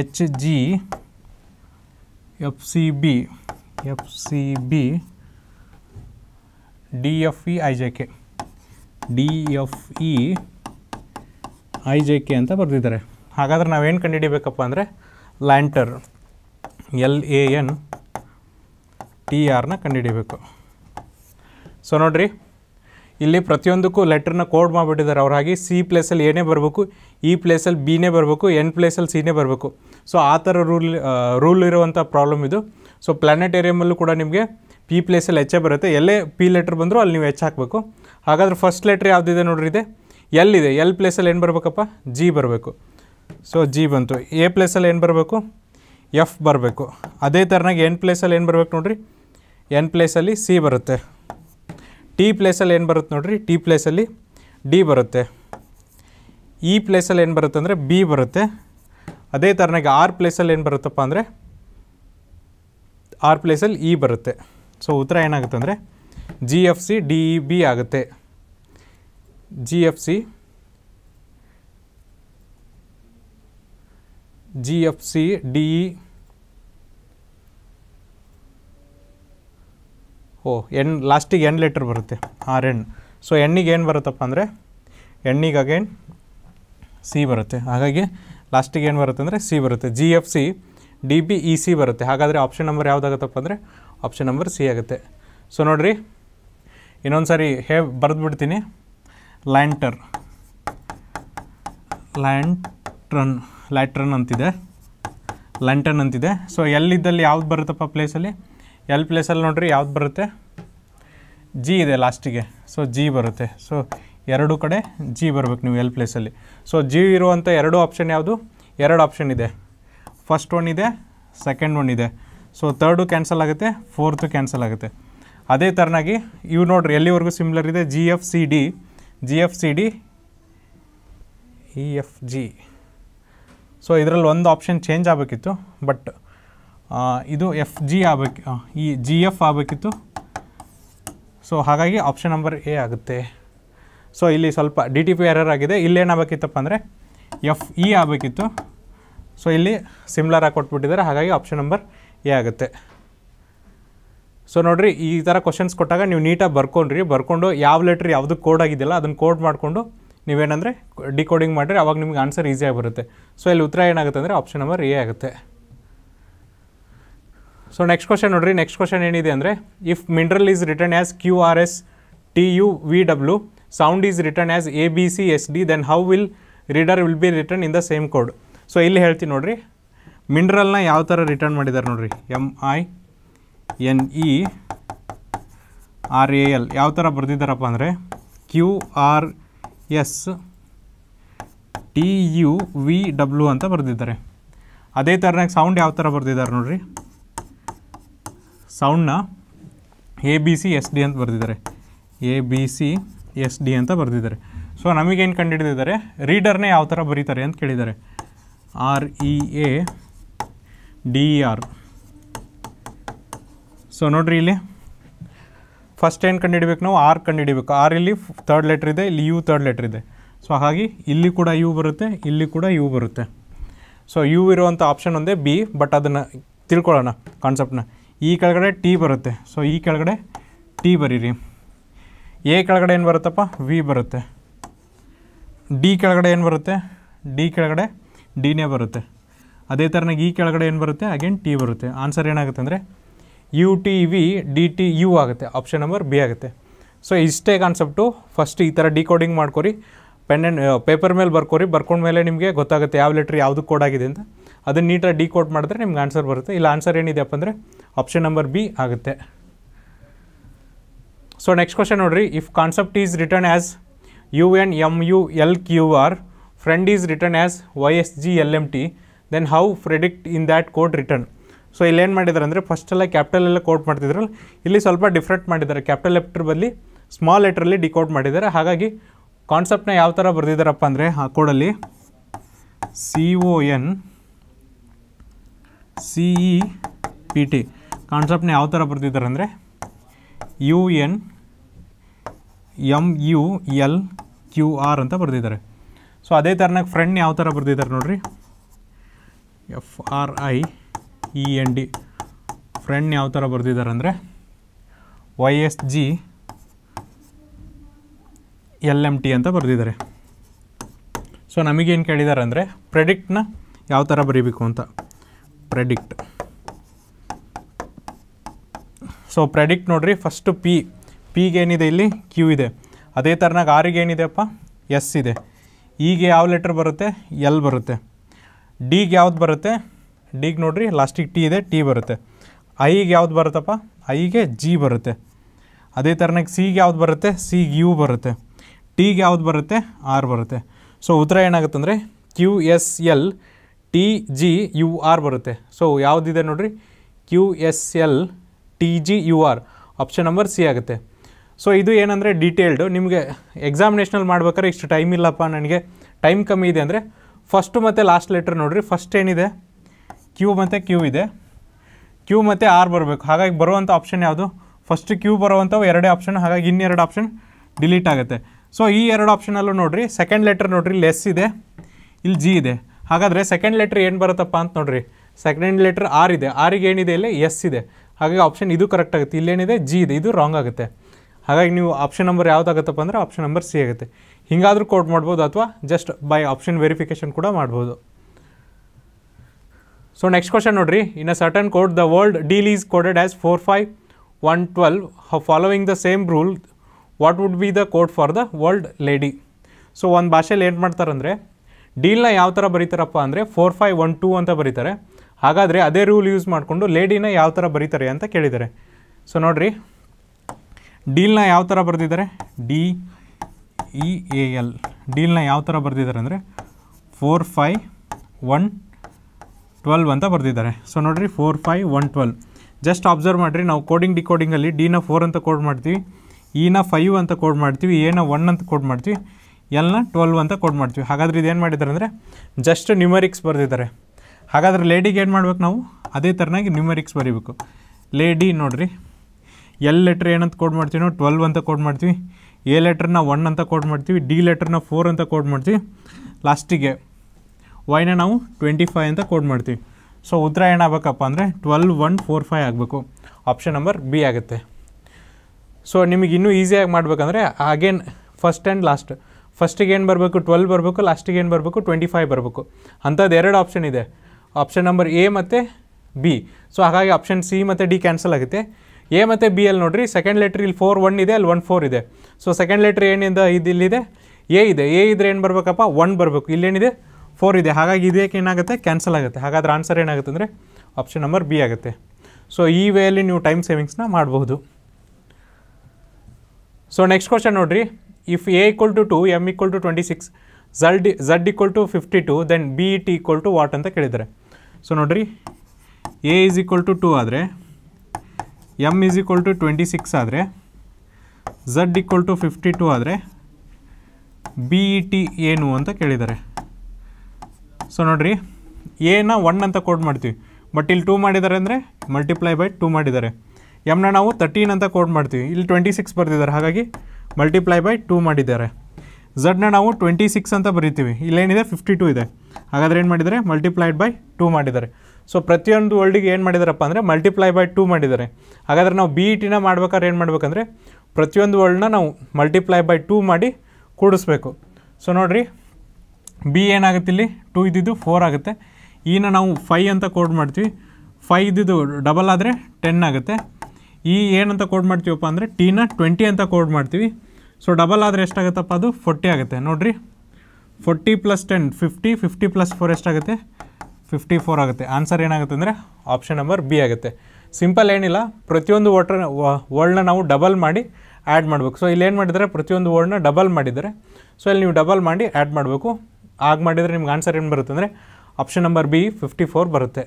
H G F C B F C B D F E e I J K D F E e I J K ಅಂತ ಬರೆದಿದ್ದಾರೆ ಹಾಗಾದ್ರೆ ನಾವೇನು ಕಂಡುಹಿಡಿಬೇಕಪ್ಪ ಅಂದರೆ lantern L A N T ಆರ್ನ ಕಂಡುಹಿಡಿಬೇಕು ಸೊ ನೋಡ್ರಿ ಇಲ್ಲಿ ಪ್ರತಿಯೊಂದಕ್ಕೂ ಲೆಟ್ರನ್ನ ಕೋಡ್ ಮಾಡಿಬಿಟ್ಟಿದ್ದಾರೆ ಅವ್ರ ಹಾಗೆ ಸಿ ಪ್ಲೇಸಲ್ಲಿ ಏನೇ ಬರಬೇಕು ಇ e ಪ್ಲೇಸಲ್ಲಿ ಬಿನೇ ಬರಬೇಕು ಎನ್ ಪ್ಲೇಸಲ್ಲಿ ಸಿನೇ ಬರಬೇಕು ಸೊ ಆ ಥರ ರೂಲ್ ರೂಲ್ ಇರುವಂಥ ಪ್ರಾಬ್ಲಮ್ ಇದು ಸೊ ಪ್ಲಾನೆಟೇರಿಯಮಲ್ಲೂ ಕೂಡ ನಿಮಗೆ ಪಿ ಪ್ಲೇಸಲ್ಲಿ ಹೆಚ್ಚೇ ಬರುತ್ತೆ ಎಲ್ಲೇ ಪಿ ಲೆಟ್ರ್ ಬಂದರೂ ಅಲ್ಲಿ ನೀವು ಹೆಚ್ಚು ಹಾಕಬೇಕು ಹಾಗಾದ್ರೆ ಫಸ್ಟ್ ಲೆಟ್ರ್ ಯಾವುದಿದೆ ನೋಡ್ರಿ ಇದೆ ಎಲ್ ಇದೆ ಎಲ್ ಪ್ಲೇಸಲ್ಲಿ ಏನು ಬರಬೇಕಪ್ಪ ಜಿ ಬರಬೇಕು ಸೊ ಜಿ ಬಂತು ಎ ಪ್ಲೇಸಲ್ಲಿ ಏನು ಬರಬೇಕು ಎಫ್ ಬರಬೇಕು ಅದೇ ಥರನಾಗಿ ಎನ್ ಪ್ಲೇಸಲ್ಲಿ ಏನು ಬರಬೇಕು ನೋಡಿರಿ ಎನ್ ಪ್ಲೇಸಲ್ಲಿ ಸಿ ಬರುತ್ತೆ ಟಿ ಪ್ಲೇಸಲ್ಲಿ ಏನು ಬರುತ್ತೆ ನೋಡಿರಿ ಟಿ ಪ್ಲೇಸಲ್ಲಿ ಡಿ ಬರುತ್ತೆ ಇ e ಪ್ಲೇಸಲ್ಲಿ ಏನು ಬರುತ್ತೆ ಅಂದರೆ ಬಿ ಬರುತ್ತೆ ಅದೇ ಥರನಾಗಿ ಆರ್ ಪ್ಲೇಸಲ್ಲಿ ಏನು ಬರುತ್ತಪ್ಪ ಅಂದರೆ ಆರ್ ಪ್ಲೇಸಲ್ಲಿ ಇ e ಬರುತ್ತೆ ಸೊ ಉತ್ತರ ಏನಾಗುತ್ತೆ ಅಂದರೆ G F C D E e B ಆಗುತ್ತೆ G F C GFC DE O N ಲಾಸ್ಟಿಗೆ ಎನ್ ಲೆಟ್ರ್ ಬರುತ್ತೆ ಆರ್ ಎನ್ ಸೊ ಎಣ್ಣಿಗೆ ಏನು ಬರುತ್ತಪ್ಪ ಅಂದರೆ ಎಣ್ಣಿಗೆ ಅಗೇನ್ ಸಿ ಬರುತ್ತೆ ಹಾಗಾಗಿ ಲಾಸ್ಟಿಗೆ ಏನು ಬರುತ್ತೆ ಅಂದರೆ ಸಿ ಬರುತ್ತೆ G F C D B E C ಬರುತ್ತೆ ಹಾಗಾದರೆ ಆಪ್ಷನ್ ನಂಬರ್ ಯಾವುದಾಗತ್ತಪ್ಪ ಅಂದರೆ ಆಪ್ಷನ್ ನಂಬರ್ ಸಿ ಆಗುತ್ತೆ ಸೊ ನೋಡಿರಿ ಇನ್ನೊಂದು ಸಾರಿ ಹೇ ಬರೆದ್ಬಿಡ್ತೀನಿ ಲ್ಯಾಂಟರ್ ಲ್ಯಾಂಟ್ರನ್ ಲ್ಯಾಟ್ರನ್ ಅಂತಿದೆ ಲಂಟನ್ ಅಂತಿದೆ ಸೊ ಎಲ್ಲಿದ್ದಲ್ಲಿ ಯಾವ್ದು ಬರುತ್ತಪ್ಪ ಪ್ಲೇಸಲ್ಲಿ ಎಲ್ ಪ್ಲೇಸಲ್ಲಿ ನೋಡ್ರಿ ಯಾವ್ದು ಬರುತ್ತೆ ಜಿ ಇದೆ ಲಾಸ್ಟಿಗೆ ಸೊ ಜಿ ಬರುತ್ತೆ ಸೊ ಎರಡು ಕಡೆ ಜಿ ಬರಬೇಕು ನೀವು ಎಲ್ ಪ್ಲೇಸಲ್ಲಿ ಸೊ ಜಿ ಇರುವಂಥ ಎರಡು ಆಪ್ಷನ್ ಯಾವುದು ಎರಡು ಆಪ್ಷನ್ ಇದೆ ಫಸ್ಟ್ ಒನ್ ಇದೆ ಸೆಕೆಂಡ್ ಒನ್ ಇದೆ ಸೊ ತರ್ಡು ಕ್ಯಾನ್ಸಲ್ ಆಗುತ್ತೆ ಫೋರ್ತು ಕ್ಯಾನ್ಸಲ್ ಆಗುತ್ತೆ ಅದೇ ಥರನಾಗಿ ಇವು ನೋಡ್ರಿ ಎಲ್ಲಿವರೆಗೂ ಸಿಮ್ಲರ್ ಇದೆ G F C D G F C D E F G so ಇದರಲ್ಲಿ ಒಂದು ಆಪ್ಷನ್ ಚೇಂಜ್ ಆಗಬೇಕಿತ್ತು ಬಟ್ ಇದು ಎಫ್ ಜಿ ಆಗಬೇಕು ಈ ಜಿ ಎಫ್ ಆಗಬೇಕಿತ್ತು ಸೊ ಹಾಗಾಗಿ ಆಪ್ಷನ್ ನಂಬರ್ ಎ ಆಗುತ್ತೆ ಸೊ ಇಲ್ಲಿ ಸ್ವಲ್ಪ ಡಿ ಟಿ ಪಿ ಎರರ್ ಆಗಿದೆ ಇಲ್ಲೇನಾಗಬೇಕಿತ್ತಪ್ಪ ಅಂದರೆ ಎಫ್ ಇ ಆಗಬೇಕಿತ್ತು ಸೊ ಇಲ್ಲಿ ಸಿಮ್ಲರ್ e ಆಗಿ ಕೊಟ್ಬಿಟ್ಟಿದ್ದಾರೆ ಹಾಗಾಗಿ ಆಪ್ಷನ್ ನಂಬರ್ ಎ ಆಗುತ್ತೆ ಸೊ ನೋಡಿರಿ ಈ ಥರ ಕ್ವಶನ್ಸ್ ಕೊಟ್ಟಾಗ ನೀವು ನೀಟಾಗಿ ಬರ್ಕೊಂಡ್ರಿ ಬರ್ಕೊಂಡು ಯಾವ ಲೆಟ್ರ್ ಯಾವುದು ಕೋಡ್ ಆಗಿದೆಯಲ್ಲ ಅದನ್ನು ಕೋಡ್ ಮಾಡಿಕೊಂಡು ನೀವೇನಂದರೆ ಡಿಕೋಡಿಂಗ್ ಮಾಡಿರಿ ಅವಾಗ ನಿಮಗೆ ಆನ್ಸರ್ ಈಸಿಯಾಗಿ ಬರುತ್ತೆ ಸೊ ಇಲ್ಲಿ ಉತ್ತರ ಏನಾಗುತ್ತೆ ಅಂದರೆ ಆಪ್ಷನ್ ನಂಬರ್ ಎ ಆಗುತ್ತೆ ಸೊ ನೆಕ್ಸ್ಟ್ ಕ್ವಶನ್ ನೋಡಿರಿ ನೆಕ್ಸ್ಟ್ ಕ್ವಶನ್ ಏನಿದೆ ಅಂದರೆ if mineral is return as Q R S T U V W sound is return as A B C S D then how will reader will be return in the same code so ಇಲ್ಲಿ ಹೇಳ್ತೀನಿ ನೋಡಿರಿ ಮಿನ್ರಲ್ನ ಯಾವ ಥರ ರಿಟರ್ನ್ ಮಾಡಿದ್ದಾರೆ ನೋಡಿರಿ M I N E e R A L ಯಾವ ಥರ ಬರೆದಿದ್ದಾರಪ್ಪ ಅಂದರೆ Q R S T U V W ಅಂತ ಬರೆದಿದ್ದಾರೆ ಅದೇ ಥರನಾಗಿ ಸೌಂಡ್ ಯಾವ ಥರ ಬರೆದಿದ್ದಾರೆ ನೋಡಿರಿ ಸೌಂಡ್ನ A B C S D ಅಂತ ಬರೆದಿದ್ದಾರೆ A B C S D ಅಂತ ಬರೆದಿದ್ದಾರೆ ಸೊ ನಮಗೇನು ಹಿಡಿದಿದ್ದಾರೆ ರೀಡರ್ನೇ ಯಾವ ಥರ ಬರೀತಾರೆ ಅಂತ ಕೇಳಿದ್ದಾರೆ R E A D R so ನೋಡಿರಿ ಇಲ್ಲಿ ಫಸ್ಟ್ ಏನು ಕಂಡುಹಿಡಬೇಕು ನಾವು ಆರ್ ಹಿಡಬೇಕು ಆರ್ ಇಲ್ಲಿ ಥರ್ಡ್ ಲೆಟ್ರ್ ಇದೆ ಇಲ್ಲಿ ಯು ಥರ್ಡ್ ಲೆಟ್ರ್ ಇದೆ ಸೊ ಹಾಗಾಗಿ ಇಲ್ಲಿ ಕೂಡ ಯು ಬರುತ್ತೆ ಇಲ್ಲಿ ಕೂಡ ಯು ಬರುತ್ತೆ ಸೊ ಯು ಇರುವಂಥ ಆಪ್ಷನ್ ಒಂದೇ ಬಿ ಬಟ್ ಅದನ್ನು ತಿಳ್ಕೊಳ್ಳೋಣ ಕಾನ್ಸೆಪ್ಟನ್ನ ಈ ಕೆಳಗಡೆ ಟಿ ಬರುತ್ತೆ ಸೊ ಈ ಕೆಳಗಡೆ ಟಿ ಬರೀರಿ ಎ ಕೆಳಗಡೆ ಏನು ಬರುತ್ತಪ್ಪ ವಿ ಬರುತ್ತೆ ಡಿ ಕೆಳಗಡೆ ಏನು ಬರುತ್ತೆ ಡಿ ಕೆಳಗಡೆ ಡಿನೇ ಬರುತ್ತೆ ಅದೇ ಥರನಾಗಿ ಈ e ಕೆಳಗಡೆ ಏನು ಬರುತ್ತೆ ಅಗೇನ್ ಟಿ ಬರುತ್ತೆ ಆನ್ಸರ್ ಏನಾಗುತ್ತೆ ಅಂದರೆ U T V D T U ಆಗುತ್ತೆ ಆಪ್ಷನ್ ನಂಬರ್ ಬಿ ಆಗುತ್ತೆ ಸೊ ಇಷ್ಟೇ ಕಾನ್ಸೆಪ್ಟು ಫಸ್ಟ್ ಈ ಥರ ಡಿಕೋಡಿಂಗ್ ಮಾಡ್ಕೊರಿ ಪೆನ್ ಆ್ಯಂಡ್ ಪೇಪರ್ ಮೇಲೆ ಬರ್ಕೊರಿ ಮೇಲೆ ನಿಮಗೆ ಗೊತ್ತಾಗುತ್ತೆ ಯಾವ ಲೆಟ್ರ್ ಯಾವುದು ಕೋಡ್ ಆಗಿದೆ ಅಂತ ಅದನ್ನು ನೀಟಾಗಿ ಡಿಕೋಡ್ ಮಾಡಿದ್ರೆ ನಿಮ್ಗೆ ಆನ್ಸರ್ ಬರುತ್ತೆ ಇಲ್ಲ ಆನ್ಸರ್ ಏನಿದೆಯಪ್ಪ ಅಂದರೆ ಆಪ್ಷನ್ ನಂಬರ್ ಬಿ ಆಗುತ್ತೆ ಸೊ ನೆಕ್ಸ್ಟ್ ಕ್ವಶನ್ ನೋಡಿರಿ if concept is return as U N M U L Q R friend is return as Y S G L M T then how predict in that code return so ಇಲ್ಲೇನು ಮಾಡಿದ್ದಾರೆ ಅಂದರೆ ಫಸ್ಟೆಲ್ಲ ಕ್ಯಾಪಿಟಲ್ ಎಲ್ಲ ಕೋಟ್ ಮಾಡ್ತಿದ್ರಲ್ಲ ಇಲ್ಲಿ ಸ್ವಲ್ಪ ಡಿಫ್ರೆಂಟ್ ಮಾಡಿದ್ದಾರೆ ಕ್ಯಾಪಿಟಲ್ ಲೆಟ್ರ್ ಬದಲಿ ಸ್ಮಾಲ್ ಲೆಟ್ರಲ್ಲಿ ಡಿಕೋಟ್ ಮಾಡಿದ್ದಾರೆ ಹಾಗಾಗಿ ಕಾನ್ಸೆಪ್ಟ್ನ ಯಾವ ಥರ ಬರೆದಿದ್ದಾರಪ್ಪ ಅಂದರೆ ಆ ಕೋಡಲ್ಲಿ C O N C E e P T ಕಾನ್ಸೆಪ್ಟ್ನ ಯಾವ ಥರ ಬರೆದಿದ್ದಾರೆ ಅಂದರೆ U N M U L Q R ಅಂತ ಬರೆದಿದ್ದಾರೆ ಸೊ ಅದೇ ಥರನಾಗ ಫ್ರೆಂಡ್ ಯಾವ ಥರ ಬರೆದಿದ್ದಾರೆ ನೋಡಿರಿ F R I E N D friend ಯಾವ ಥರ ಬರೆದಿದ್ದಾರೆ ಅಂದರೆ Y S G L M T ಅಂತ ಬರೆದಿದ್ದಾರೆ ಸೊ ನಮಗೇನು ಕೇಳಿದ್ದಾರೆ ಅಂದರೆ ಪ್ರೆಡಿಕ್ಟ್ನ ಯಾವ ಥರ ಬರೀಬೇಕು ಅಂತ ಪ್ರೆಡಿಕ್ಟ್ ಸೊ ಪ್ರೆಡಿಕ್ಟ್ ನೋಡಿರಿ ಫಸ್ಟು ಪಿ ಪಿಗೇನಿದೆ ಏನಿದೆ ಇಲ್ಲಿ ಕ್ಯೂ ಇದೆ ಅದೇ ಥರನಾಗ ಆರಿಗೇನಿದೆಯಪ್ಪ ಎಸ್ ಇದೆ ಈಗ e ಯಾವ ಲೆಟ್ರ್ ಬರುತ್ತೆ ಎಲ್ ಬರುತ್ತೆ ಡಿಗೆ ಯಾವ್ದು ಬರುತ್ತೆ ಡಿಗೆ ನೋಡಿರಿ ಲಾಸ್ಟಿಗೆ ಟಿ ಇದೆ ಟಿ ಬರುತ್ತೆ ಐಗೆ ಯಾವ್ದು ಬರುತ್ತಪ್ಪ ಐಗೆ ಜಿ ಬರುತ್ತೆ ಅದೇ ಥರನಾಗಿ ಸಿಗೆ ಯಾವ್ದು ಬರುತ್ತೆ ಸಿಗೆ ಯು ಬರುತ್ತೆ ಟಿಗೆ ಯಾವ್ದು ಬರುತ್ತೆ ಆರ್ ಬರುತ್ತೆ ಸೊ ಉತ್ತರ ಅಂದರೆ Q S L T G U R ಬರುತ್ತೆ ಸೊ ಯಾವುದಿದೆ ನೋಡಿರಿ Q S L T G U R option number C ಆಗುತ್ತೆ ಸೊ ಇದು ಏನಂದರೆ ಡೀಟೇಲ್ಡು ನಿಮಗೆ ಎಕ್ಸಾಮಿನೇಷನಲ್ಲಿ ಮಾಡ್ಬೇಕಾದ್ರೆ ಇಷ್ಟು ಟೈಮ್ ಇಲ್ಲಪ್ಪ ನನಗೆ ಟೈಮ್ ಕಮ್ಮಿ ಇದೆ ಅಂದರೆ ಫಸ್ಟು ಮತ್ತು ಲಾಸ್ಟ್ ಲೆಟ್ರ್ ನೋಡಿರಿ ಫಸ್ಟ್ ಏನಿದೆ ಕ್ಯೂ ಮತ್ತು ಕ್ಯೂ ಇದೆ ಕ್ಯೂ ಮತ್ತು ಆರ್ ಬರಬೇಕು ಹಾಗಾಗಿ ಬರುವಂಥ ಆಪ್ಷನ್ ಯಾವುದು ಫಸ್ಟ್ ಕ್ಯೂ ಬರುವಂಥವು ಎರಡೇ ಆಪ್ಷನ್ ಹಾಗಾಗಿ ಇನ್ನೆರಡು ಆಪ್ಷನ್ ಡಿಲೀಟ್ ಆಗುತ್ತೆ ಸೊ ಈ ಎರಡು ಆಪ್ಷನಲ್ಲೂ ನೋಡಿರಿ ಸೆಕೆಂಡ್ ಲೆಟ್ರ್ ನೋಡಿರಿ ಇಲ್ಲಿ ಎಸ್ ಇದೆ ಇಲ್ಲಿ ಜಿ ಇದೆ ಹಾಗಾದರೆ ಸೆಕೆಂಡ್ ಲೆಟ್ರ್ ಏನು ಬರುತ್ತಪ್ಪ ಅಂತ ನೋಡಿರಿ ಸೆಕೆಂಡ್ ಲೆಟ್ರ್ ಆರ್ ಇದೆ ಆರಿಗೆ ಏನಿದೆ ಇಲ್ಲಿ ಎಸ್ ಇದೆ ಹಾಗಾಗಿ ಆಪ್ಷನ್ ಇದು ಕರೆಕ್ಟ್ ಆಗುತ್ತೆ ಇಲ್ಲೇನಿದೆ ಜಿ ಇದೆ ಇದು ರಾಂಗ್ ಆಗುತ್ತೆ ಹಾಗಾಗಿ ನೀವು ಆಪ್ಷನ್ ನಂಬರ್ ಯಾವುದಾಗತ್ತಪ್ಪ ಅಂದರೆ ಆಪ್ಷನ್ ನಂಬರ್ ಸಿ ಆಗುತ್ತೆ ಹಿಂಗಾದರೂ ಕೋಟ್ ಮಾಡ್ಬೋದು ಅಥವಾ ಜಸ್ಟ್ ಬೈ ಆಪ್ಷನ್ ವೆರಿಫಿಕೇಷನ್ ಕೂಡ ಮಾಡ್ಬೋದು ಸೊ ನೆಕ್ಸ್ಟ್ ಕ್ವಶನ್ ನೋಡ್ರಿ in a certain code the word deal is coded as four five one twelve following the same rule what would be the code for the word lady so ಒಂದು ಭಾಷೆಯಲ್ಲಿ ಏನು ಮಾಡ್ತಾರಂದರೆ ಡೀಲ್ನ ಯಾವ ಥರ ಬರೀತಾರಪ್ಪ ಅಂದರೆ ಫೋರ್ ಫೈವ್ ಒನ್ ಟೂ ಅಂತ ಬರೀತಾರೆ ಹಾಗಾದರೆ ಅದೇ ರೂಲ್ ಯೂಸ್ ಮಾಡಿಕೊಂಡು ಲೇಡಿನ ಯಾವ ಥರ ಬರೀತಾರೆ ಅಂತ ಕೇಳಿದ್ದಾರೆ ಸೊ ನೋಡ್ರಿ ಡೀಲ್ನ ಯಾವ ಥರ ಬರೆದಿದ್ದಾರೆ ಡಿ ಇ e ಎಲ್ ಡೀಲ್ನ ಯಾವ ಥರ ಬರೆದಿದ್ದಾರೆ ಅಂದರೆ ಫೋರ್ ಫೈ ಒನ್ ಟ್ವೆಲ್ವ್ ಅಂತ ಬರ್ದಿದ್ದಾರೆ ಸೊ ನೋಡಿರಿ four five one twelve just observe ಮಾಡಿರಿ ನಾವು ಕೋಡಿಂಗ್ ಡಿಕೋಡಿಂಗಲ್ಲಿ ಡಿನ ಫೋರ್ ಅಂತ ಕೋಡ್ ಮಾಡ್ತೀವಿ ಇನ e ಫೈವ್ ಅಂತ ಕೋಡ್ ಮಾಡ್ತೀವಿ ಎನ ಒನ್ ಅಂತ ಕೋಡ್ ಮಾಡ್ತೀವಿ ಎಲ್ಲನ ಟ್ವೆಲ್ವ್ ಅಂತ ಕೋಡ್ ಮಾಡ್ತೀವಿ ಹಾಗಾದ್ರೆ ಇದೇನು ಮಾಡಿದ್ದಾರೆ ಅಂದರೆ ಜಸ್ಟ್ ನ್ಯೂಮರಿಕ್ಸ್ ಬರೆದಿದ್ದಾರೆ ಹಾಗಾದ್ರೆ ಲೇಡಿಗೆ ಏನು ಮಾಡ್ಬೇಕು ನಾವು ಅದೇ ಥರನಾಗಿ ನ್ಯೂಮರಿಕ್ಸ್ ಬರೀಬೇಕು ಲೇಡಿ ನೋಡಿರಿ ಎಲ್ ಲೆಟ್ರ್ ಏನಂತ ಕೋಡ್ ಮಾಡ್ತೀವಿ ನಾವು ಟ್ವೆಲ್ವ್ ಅಂತ ಕೋಡ್ ಮಾಡ್ತೀವಿ ಎ ಲೆಟ್ರನ್ನ ಒನ್ ಅಂತ ಕೋಡ್ ಮಾಡ್ತೀವಿ ಡಿ ಲೆಟ್ರನ್ನ ಫೋರ್ ಅಂತ ಕೋಡ್ ಮಾಡ್ತೀವಿ ಲಾಸ್ಟಿಗೆ ವೈನ ನಾವು ಟ್ವೆಂಟಿ ಫೈವ್ ಅಂತ ಕೋಡ್ ಮಾಡ್ತೀವಿ ಸೊ ಉತ್ತರ ಏನಾಗಬೇಕಪ್ಪ ಅಂದರೆ ಟ್ವೆಲ್ ಒನ್ ಫೋರ್ ಫೈವ್ ಆಗಬೇಕು ಆಪ್ಷನ್ ನಂಬರ್ ಬಿ ಆಗುತ್ತೆ ಸೊ ನಿಮಗೆ ಇನ್ನೂ ಈಸಿಯಾಗಿ ಮಾಡಬೇಕಂದ್ರೆ ಅಗೇನ್ ಫಸ್ಟ್ ಆ್ಯಂಡ್ ಲಾಸ್ಟ್ ಫಸ್ಟಿಗೆ ಏನು ಬರಬೇಕು ಟ್ವೆಲ್ ಬರಬೇಕು ಲಾಸ್ಟಿಗೆ ಏನು ಬರಬೇಕು ಟ್ವೆಂಟಿ ಫೈವ್ ಬರಬೇಕು ಅಂಥದ್ದು ಎರಡು ಆಪ್ಷನ್ ಇದೆ ಆಪ್ಷನ್ ನಂಬರ್ ಎ ಮತ್ತು ಬಿ ಸೊ ಹಾಗಾಗಿ ಆಪ್ಷನ್ ಸಿ ಮತ್ತು ಡಿ ಕ್ಯಾನ್ಸಲ್ ಆಗುತ್ತೆ ಎ ಮತ್ತು ಬಿ ಅಲ್ಲಿ ನೋಡಿರಿ ಸೆಕೆಂಡ್ ಲೆಟ್ರ್ ಇಲ್ಲಿ ಫೋರ್ ಒನ್ ಇದೆ ಅಲ್ಲಿ ಒನ್ ಫೋರ್ ಇದೆ ಸೊ ಸೆಕೆಂಡ್ ಲೆಟ್ರ್ ಏನಿದೆ ಇದು ಇಲ್ಲಿದೆ ಎ ಇದೆ ಎ ಇದ್ರೆ ಏನು ಬರಬೇಕಪ್ಪ ಒನ್ ಬರಬೇಕು ಇಲ್ಲೇನಿದೆ ಫೋರ್ ಇದೆ ಹಾಗಾಗಿ ಇದಕ್ಕೆ ಏನಾಗುತ್ತೆ ಕ್ಯಾನ್ಸಲ್ ಆಗುತ್ತೆ ಹಾಗಾದ್ರೆ ಆನ್ಸರ್ ಏನಾಗುತ್ತೆ ಅಂದರೆ ಆಪ್ಷನ್ ನಂಬರ್ ಬಿ ಆಗುತ್ತೆ ಸೊ ಈ ವೇಯಲ್ಲಿ ನೀವು ಟೈಮ್ ಸೇವಿಂಗ್ಸ್ನ ಮಾಡಬಹುದು ಸೊ ನೆಕ್ಸ್ಟ್ ಕ್ವಶನ್ ನೋಡಿರಿ if A equal to two M equal to twenty six Z Z equal to fifty two then B E T equal to what ಅಂತ ಕೇಳಿದ್ದಾರೆ ಸೊ ನೋಡಿರಿ A is equal to two ಆದರೆ M is equal to twenty six ಆದರೆ Z equal to fifty two ಆದರೆ ಬಿ ಇ ಟಿ ಏನು ಅಂತ ಕೇಳಿದ್ದಾರೆ ಸೊ ನೋಡಿರಿ ಎನ ಒನ್ ಅಂತ ಕೋಡ್ ಮಾಡ್ತೀವಿ ಬಟ್ ಇಲ್ಲಿ ಟೂ ಮಾಡಿದ್ದಾರೆ ಅಂದರೆ ಮಲ್ಟಿಪ್ಲೈ ಬೈ ಟೂ ಮಾಡಿದ್ದಾರೆ ಎಮ್ನ ನಾವು ತರ್ಟೀನ್ ಅಂತ ಕೋಡ್ ಮಾಡ್ತೀವಿ ಇಲ್ಲಿ ಟ್ವೆಂಟಿ ಸಿಕ್ಸ್ ಬರೆದಿದ್ದಾರೆ ಹಾಗಾಗಿ ಮಲ್ಟಿಪ್ಲೈ ಬೈ ಟೂ ಮಾಡಿದ್ದಾರೆ ಝಡ್ನ ನಾವು ಟ್ವೆಂಟಿ ಸಿಕ್ಸ್ ಅಂತ ಬರೀತೀವಿ ಇಲ್ಲೇನಿದೆ ಫಿಫ್ಟಿ ಟೂ ಇದೆ ಹಾಗಾದರೆ ಏನು ಮಾಡಿದ್ದಾರೆ ಮಲ್ಟಿಪ್ಲೈಡ್ ಬೈ ಟೂ ಮಾಡಿದ್ದಾರೆ ಸೊ ಪ್ರತಿಯೊಂದು ವರ್ಲ್ಡಿಗೆ ಏನು ಮಾಡಿದಾರಪ್ಪ ಅಂದರೆ ಮಲ್ಟಿಪ್ಲೈ ಬೈ ಟೂ ಮಾಡಿದ್ದಾರೆ ಹಾಗಾದರೆ ನಾವು ಬಿ ಇಟಿನ ಟಿನ ಮಾಡ್ಬೇಕಾದ್ರೆ ಏನು ಮಾಡಬೇಕಂದ್ರೆ ಪ್ರತಿಯೊಂದು ವರ್ಲ್ಡ್ನ ನಾವು ಮಲ್ಟಿಪ್ಲೈ ಬೈ ಟೂ ಮಾಡಿ ಕೂಡಿಸ್ಬೇಕು ಸೊ ನೋಡಿರಿ ಬಿ ಏನಾಗುತ್ತೆ ಇಲ್ಲಿ ಟೂ ಇದ್ದಿದ್ದು ಫೋರ್ ಆಗುತ್ತೆ ಈನ e ನಾವು ಫೈ ಅಂತ ಕೋಡ್ ಮಾಡ್ತೀವಿ ಫೈ ಇದ್ದಿದ್ದು ಡಬಲ್ ಆದರೆ ಟೆನ್ ಆಗುತ್ತೆ ಈ ಏನಂತ ಕೋಡ್ ಮಾಡ್ತೀವಪ್ಪ ಅಂದರೆ ಟೀನ ಟ್ವೆಂಟಿ ಅಂತ ಕೋಡ್ ಮಾಡ್ತೀವಿ ಸೊ ಡಬಲ್ ಆದರೆ ಎಷ್ಟಾಗುತ್ತಪ್ಪ ಅದು ಫೋರ್ಟಿ ಆಗುತ್ತೆ ನೋಡಿರಿ forty plus ten fifty fifty plus four ಎಷ್ಟಾಗುತ್ತೆ ಫಿಫ್ಟಿ ಫೋರ್ ಆಗುತ್ತೆ ಆನ್ಸರ್ ಏನಾಗುತ್ತೆ ಅಂದರೆ ಆಪ್ಷನ್ ನಂಬರ್ ಬಿ ಆಗುತ್ತೆ ಸಿಂಪಲ್ ಏನಿಲ್ಲ ಪ್ರತಿಯೊಂದು ವರ್ಡ್ ವರ್ಡ್ನ ನಾವು ಡಬಲ್ ಮಾಡಿ ಆ್ಯಡ್ ಮಾಡಬೇಕು ಸೊ ಇಲ್ಲಿ ಏನು ಮಾಡಿದರೆ ಪ್ರತಿಯೊಂದು ವರ್ಡ್ನ ಡಬಲ್ ಮಾಡಿದರೆ ಸೊ ಇಲ್ಲಿ ನೀವು ಡಬಲ್ ಮಾಡಿ ಆ್ಯಡ್ ಮಾಡಬೇಕು ಆಗ ಮಾಡಿದರೆ ನಿಮ್ಗೆ ಆನ್ಸರ್ ಏನು ಬರುತ್ತೆ ಅಂದರೆ option number B fifty four ಬರುತ್ತೆ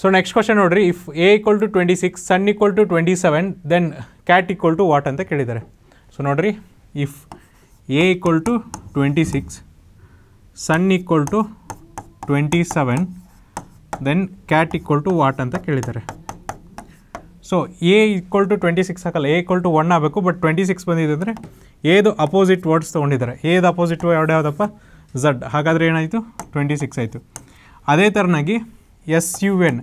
ಸೊ ನೆಕ್ಸ್ಟ್ ಕ್ವಶನ್ ನೋಡಿರಿ if A equal to twenty six sun equal to twenty seven then cat equal to what ಅಂತ ಕೇಳಿದ್ದಾರೆ ಸೊ ನೋಡಿರಿ if A equal to twenty six sun equal to twenty seven then cat equal to what ಅಂತ ಕೇಳಿದ್ದಾರೆ so A equal to twenty six ಹಾಕಲ್ಲ ಎ ಈಕ್ವಲ್ ಟು ಒನ್ ಆಗಬೇಕು ಬಟ್ ಟ್ವೆಂಟಿ ಸಿಕ್ಸ್ ಬಂದಿದೆ ಅಂದರೆ ಏದು ಅಪೋಸಿಟ್ ವರ್ಡ್ಸ್ ತೊಗೊಂಡಿದ್ದಾರೆ ಎದು ಅಪೋಸಿಟ್ ಯಾವ್ದು ಯಾವುದಪ್ಪ ಝಡ್ ಹಾಗಾದರೆ ಏನಾಯಿತು ಟ್ವೆಂಟಿ ಸಿಕ್ಸ್ ಆಯಿತು ಅದೇ ಥರನಾಗಿ ಎಸ್ ಯು ಎನ್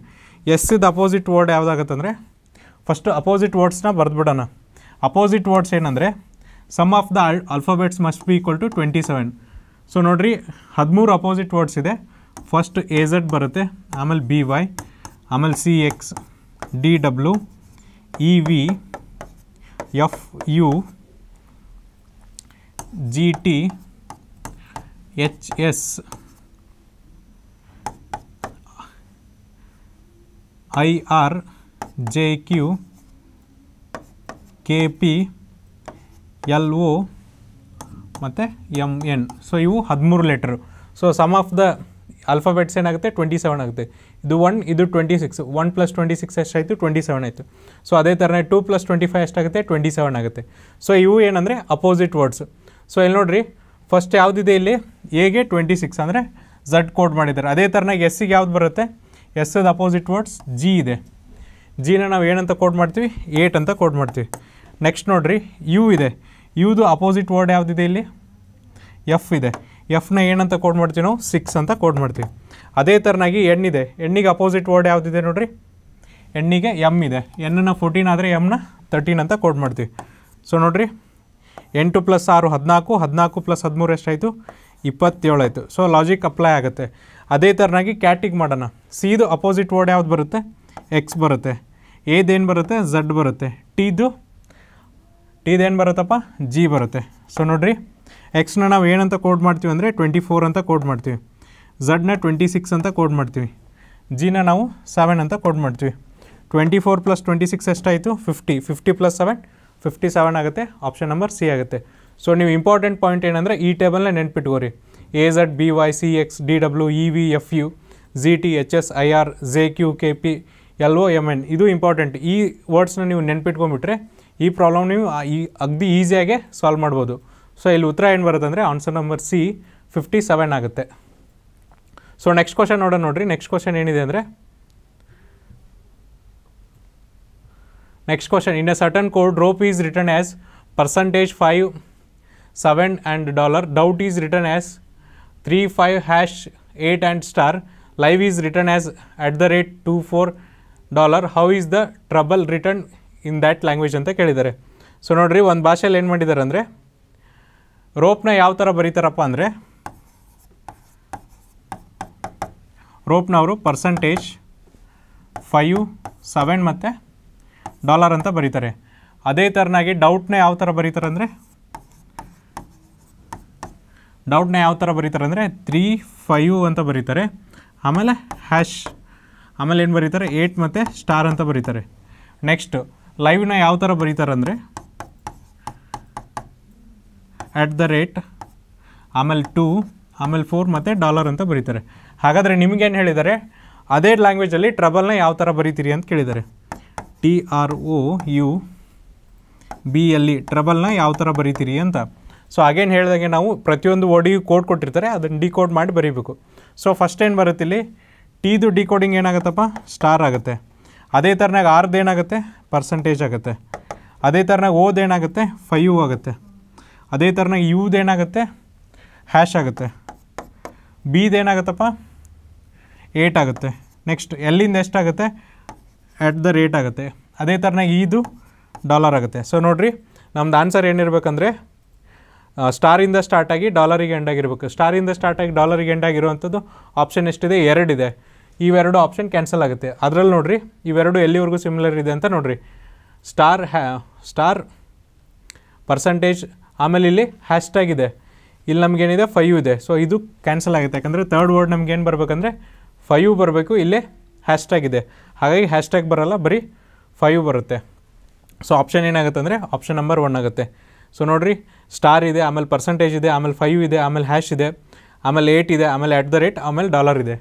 ಎಸ್ಸಿದ ಅಪೋಸಿಟ್ ವರ್ಡ್ ಯಾವುದಾಗತ್ತಂದರೆ ಫಸ್ಟು ಅಪೋಸಿಟ್ ವರ್ಡ್ಸ್ನ ಬರೆದ್ಬಿಡೋಣ ಅಪೋಸಿಟ್ ವರ್ಡ್ಸ್ ಏನಂದರೆ sum of the all alphabets must be equal to twenty seven so ನೋಡಿರಿ ಹದಿಮೂರು ಅಪೋಸಿಟ್ ವರ್ಡ್ಸ್ ಇದೆ ಫಸ್ಟ್ ಎ ಝಡ್ ಬರುತ್ತೆ ಆಮೇಲೆ ಬಿ ವೈ ಆಮೇಲೆ C X D W E V F U G T H S I R J Q K P L O ಮತ್ತು ಎಮ್ ಎನ್ ಸೊ ಇವು ಹದಿಮೂರು letter so sum of the alphabets ಏನಾಗುತ್ತೆ ಟ್ವೆಂಟಿ ಸೆವೆನ್ ಆಗುತ್ತೆ ಇದು ಒನ್ ಇದು twenty six one plus twenty six ಎಷ್ಟಾಯಿತು ಟ್ವೆಂಟಿ ಸೆವೆನ್ ಆಯಿತು ಸೊ ಅದೇ ಥರನೇ ಟೂ ಪ್ಲಸ್ ಟ್ವೆಂಟಿ ಫೈವ್ ಎಷ್ಟಾಗುತ್ತೆ ಟ್ವೆಂಟಿ ಸೆವೆನ್ ಆಗುತ್ತೆ ಸೊ ಇವು ಏನಂದರೆ ಅಪೋಸಿಟ್ ವರ್ಡ್ಸ್ ಸೊ ಇಲ್ಲಿ ನೋಡಿರಿ ಫಸ್ಟ್ ಯಾವುದಿದೆ ಇಲ್ಲಿ ಎಗೆ ಟ್ವೆಂಟಿ ಸಿಕ್ಸ್ ಅಂದರೆ ಝಡ್ ಕೋಡ್ ಮಾಡಿದ್ದಾರೆ ಅದೇ ಥರನಾಗಿ ಎಸ್ಸಿಗೆ ಯಾವ್ದು ಬರುತ್ತೆ ಎಸ್ಸದ ಅಪೋಸಿಟ್ ವರ್ಡ್ಸ್ ಜಿ ಇದೆ ಜಿನ ನಾವು ಏನಂತ ಕೋಡ್ ಮಾಡ್ತೀವಿ ಏಟ್ ಅಂತ ಕೋಡ್ ಮಾಡ್ತೀವಿ ನೆಕ್ಸ್ಟ್ ನೋಡಿರಿ ಯು ಇದೆ ಯುದು ಅಪೋಸಿಟ್ ವರ್ಡ್ ಯಾವುದಿದೆ ಇಲ್ಲಿ ಎಫ್ ಇದೆ ಎಫ್ನ ಏನಂತ ಕೋಡ್ ಮಾಡ್ತೀವಿ ನಾವು ಸಿಕ್ಸ್ ಅಂತ ಕೋಡ್ ಮಾಡ್ತೀವಿ ಅದೇ ಥರನಾಗಿ ಎಣ್ಣಿದೆ ಎಣ್ಣಿಗೆ ಅಪೋಸಿಟ್ ವರ್ಡ್ ಯಾವುದಿದೆ ನೋಡಿರಿ ಎಣ್ಣಿಗೆ ಎಮ್ ಇದೆ ಎನ್ನ ಫೋರ್ಟೀನ್ ಆದರೆ ಎಮ್ನ ತರ್ಟೀನ್ ಅಂತ ಕೋಡ್ ಮಾಡ್ತೀವಿ ಸೊ ನೋಡಿರಿ ಎಂಟು ಪ್ಲಸ್ ಆರು ಹದಿನಾಲ್ಕು ಹದಿನಾಲ್ಕು ಪ್ಲಸ್ ಹದಿಮೂರು ಎಷ್ಟಾಯಿತು ಇಪ್ಪತ್ತೇಳು ಆಯಿತು ಸೊ ಲಾಜಿಕ್ ಅಪ್ಲೈ ಆಗುತ್ತೆ ಅದೇ ಥರನಾಗಿ ಕ್ಯಾಟಿಗೆ ಮಾಡೋಣ ಸಿದು ಅಪೋಸಿಟ್ ವರ್ಡ್ ಯಾವ್ದು ಬರುತ್ತೆ ಎಕ್ಸ್ ಬರುತ್ತೆ ಏದೇನು ಬರುತ್ತೆ ಝಡ್ ಬರುತ್ತೆ ಟೀದು ಟೀದೇನು ಬರುತ್ತಪ್ಪ ಜಿ ಬರುತ್ತೆ ಸೊ ನೋಡಿರಿ ಎಕ್ಸ್ನ ನಾವು ಏನಂತ ಕೋಡ್ ಮಾಡ್ತೀವಿ ಅಂದರೆ ಟ್ವೆಂಟಿ ಫೋರ್ ಅಂತ ಕೋಡ್ ಮಾಡ್ತೀವಿ ಝಡ್ನ ಟ್ವೆಂಟಿ ಸಿಕ್ಸ್ ಅಂತ ಕೋಡ್ ಮಾಡ್ತೀವಿ ಜಿನ ನಾವು ಸೆವೆನ್ ಅಂತ ಕೋಡ್ ಮಾಡ್ತೀವಿ twenty four plus twenty six ಎಷ್ಟಾಯಿತು fifty fifty plus seven fifty seven ಆಗುತ್ತೆ ಆಪ್ಷನ್ ನಂಬರ್ ಸಿ ಆಗುತ್ತೆ ಸೊ ನೀವು ಇಂಪಾರ್ಟೆಂಟ್ ಪಾಯಿಂಟ್ ಏನಂದರೆ ಈ ಟೇಬಲ್ನ ನೆನ್ಪಿಟ್ಕೋರಿ A Z B Y C X D W E V F U G T H S I R J Q K P L O M N ಇದು ಇಂಪಾರ್ಟೆಂಟ್ ಈ ವರ್ಡ್ಸ್ನ ನೀವು ನೆನ್ಪಿಟ್ಕೊಂಬಿಟ್ರೆ ಈ ಪ್ರಾಬ್ಲಮ್ ನೀವು ಈ ಅಗ್ದಿ ಈಸಿಯಾಗೆ ಸಾಲ್ವ್ ಮಾಡ್ಬೋದು ಸೊ ಇಲ್ಲಿ ಉತ್ತರ ಏನು ಬರುತ್ತಂದರೆ answer number C fifty seven ಆಗುತ್ತೆ ಸೊ ನೆಕ್ಸ್ಟ್ ಕ್ವಶನ್ ನೋಡೋಣ ನೋಡ್ರಿ ನೆಕ್ಸ್ಟ್ ಕ್ವಶನ್ ಏನಿದೆ ಅಂದರೆ next question in a certain code rope is return as percentage five seven and dollar doubt is return as three five hash eight and star live is return as at the rate two four dollar how is the trouble written in that language ಅಂತ ಕೇಳಿದ್ದಾರೆ ಸೊ ನೋಡಿರಿ ಒಂದು ಭಾಷೆಯಲ್ಲಿ ಏನು ಮಾಡಿದ್ದಾರೆ ಅಂದರೆ ರೋಪ್ನ ಯಾವ ಥರ ಬರೀತಾರಪ್ಪ ಅಂದರೆ ರೋಪ್ನವರು ಪರ್ಸಂಟೇಜ್ ಫೈವ್ ಸೆವೆನ್ ಮತ್ತು ಡಾಲರ್ ಅಂತ ಬರೀತಾರೆ ಅದೇ ಥರನಾಗಿ ಡೌಟ್ನ ಯಾವ ಥರ ಬರೀತಾರೆ ಅಂದರೆ ಡೌಟ್ನ ಯಾವ ಥರ ಬರೀತಾರೆ ಅಂದರೆ ತ್ರೀ ಫೈವ್ ಅಂತ ಬರೀತಾರೆ ಆಮೇಲೆ ಹ್ಯಾಶ್ ಆಮೇಲೆ ಏನು ಬರೀತಾರೆ ಏಟ್ ಮತ್ತು ಸ್ಟಾರ್ ಅಂತ ಬರೀತಾರೆ ನೆಕ್ಸ್ಟ್ ಲೈವ್ನ ಯಾವ ಥರ ಬರೀತಾರೆ ಅಂದರೆ ಅಟ್ ದ ರೇಟ್ ಆಮೇಲೆ ಟೂ ಆಮೇಲೆ ಫೋರ್ ಮತ್ತು ಡಾಲರ್ ಅಂತ ಬರೀತಾರೆ ಹಾಗಾದರೆ ನಿಮಗೇನು ಹೇಳಿದ್ದಾರೆ ಅದೇ ಲ್ಯಾಂಗ್ವೇಜಲ್ಲಿ ಟ್ರಬಲ್ನ ಯಾವ ಥರ ಬರೀತೀರಿ ಅಂತ ಕೇಳಿದ್ದಾರೆ T R O U B ಎಲ್ಲಿ ಟ್ರಬಲ್ನ ಯಾವ ಥರ ಬರೀತೀರಿ ಅಂತ ಸೊ ಹಾಗೇನು ಹೇಳಿದಾಗೆ ನಾವು ಪ್ರತಿಯೊಂದು ವರ್ಡಿಗೂ ಕೋಡ್ ಕೊಟ್ಟಿರ್ತಾರೆ ಅದನ್ನು ಡಿಕೋಡ್ ಮಾಡಿ ಬರೀಬೇಕು ಸೊ ಫಸ್ಟ್ ಏನು ಬರುತ್ತಿಲ್ಲಿ ಟೀದು ಡಿಕೋಡಿಂಗ್ ಏನಾಗುತ್ತಪ್ಪ ಸ್ಟಾರ್ ಆಗುತ್ತೆ ಅದೇ ಥರನಾಗ ಆರ್ದೇನಾಗುತ್ತೆ ಪರ್ಸಂಟೇಜ್ ಆಗುತ್ತೆ ಅದೇ ಥರನಾಗ ಓದೇನಾಗುತ್ತೆ ಫೈವ್ ಆಗುತ್ತೆ ಅದೇ ಥರನಾಗಿ ಯುದೇನಾಗುತ್ತೆ ಏನಾಗುತ್ತೆ ಹ್ಯಾಶ್ ಆಗುತ್ತೆ ಬಿದು ಏಟ್ ಆಗುತ್ತೆ ನೆಕ್ಸ್ಟ್ ಎಲ್ಲಿಂದ ಎಷ್ಟಾಗುತ್ತೆ ಎಟ್ ದ ರೇಟ್ ಆಗುತ್ತೆ ಅದೇ ಥರನಾಗಿ ಇದು ಡಾಲರ್ ಆಗುತ್ತೆ ಸೊ ನೋಡಿರಿ ನಮ್ದು ಆನ್ಸರ್ ಏನಿರಬೇಕಂದ್ರೆ ಸ್ಟಾರಿಂದ ಸ್ಟಾರ್ಟಾಗಿ ಆಗಿ ಡಾಲರಿಗೆ ಎಂಡ್ ಆಗಿರಬೇಕು ಸ್ಟಾರಿಂದ ಸ್ಟಾರ್ಟ್ ಆಗಿ ಡಾಲರಿಗೆ ಎಂಡ್ ಆಗಿರುವಂಥದ್ದು ಆಪ್ಷನ್ ಎಷ್ಟಿದೆ ಎರಡಿದೆ ಇವೆರಡು ಆಪ್ಷನ್ ಕ್ಯಾನ್ಸಲ್ ಆಗುತ್ತೆ ಅದರಲ್ಲಿ ನೋಡಿರಿ ಇವೆರಡು ಎಲ್ಲಿವರೆಗೂ ಸಿಮಿಲರ್ ಇದೆ ಅಂತ ನೋಡಿರಿ ಸ್ಟಾರ್ ಹ್ಯಾ ಸ್ಟಾರ್ ಪರ್ಸಂಟೇಜ್ ಆಮೇಲೆ ಇಲ್ಲಿ ಹ್ಯಾಶ್ಟ್ಯಾಗ್ ಇದೆ ಇಲ್ಲಿ ನಮಗೇನಿದೆ ಫೈವ್ ಇದೆ ಸೊ ಇದು ಕ್ಯಾನ್ಸಲ್ ಆಗುತ್ತೆ ಯಾಕಂದರೆ ತರ್ಡ್ ವರ್ಡ್ ನಮ್ಗೆ ಏನು ಬರಬೇಕಂದ್ರೆ ಫೈವ್ ಬರಬೇಕು ಇಲ್ಲೇ ಹ್ಯಾಶ್ ಟ್ಯಾಗ್ ಇದೆ ಹಾಗಾಗಿ ಹ್ಯಾಶ್ಟ್ಯಾಗ್ ಬರೋಲ್ಲ ಬರೀ ಫೈವ್ ಬರುತ್ತೆ ಸೊ ಆಪ್ಷನ್ ಏನಾಗುತ್ತೆ ಅಂದರೆ ಆಪ್ಷನ್ ನಂಬರ್ ಒನ್ ಆಗುತ್ತೆ ಸೊ ನೋಡಿರಿ ಸ್ಟಾರ್ ಇದೆ ಆಮೇಲೆ ಪರ್ಸೆಂಟೇಜ್ ಇದೆ ಆಮೇಲೆ ಫೈವ್ ಇದೆ ಆಮೇಲೆ ಹ್ಯಾಶ್ ಇದೆ ಆಮೇಲೆ ಏಟ್ ಇದೆ ಆಮೇಲೆ ಅಟ್ ದ ರೇಟ್ ಆಮೇಲೆ ಡಾಲರ್ ಇದೆ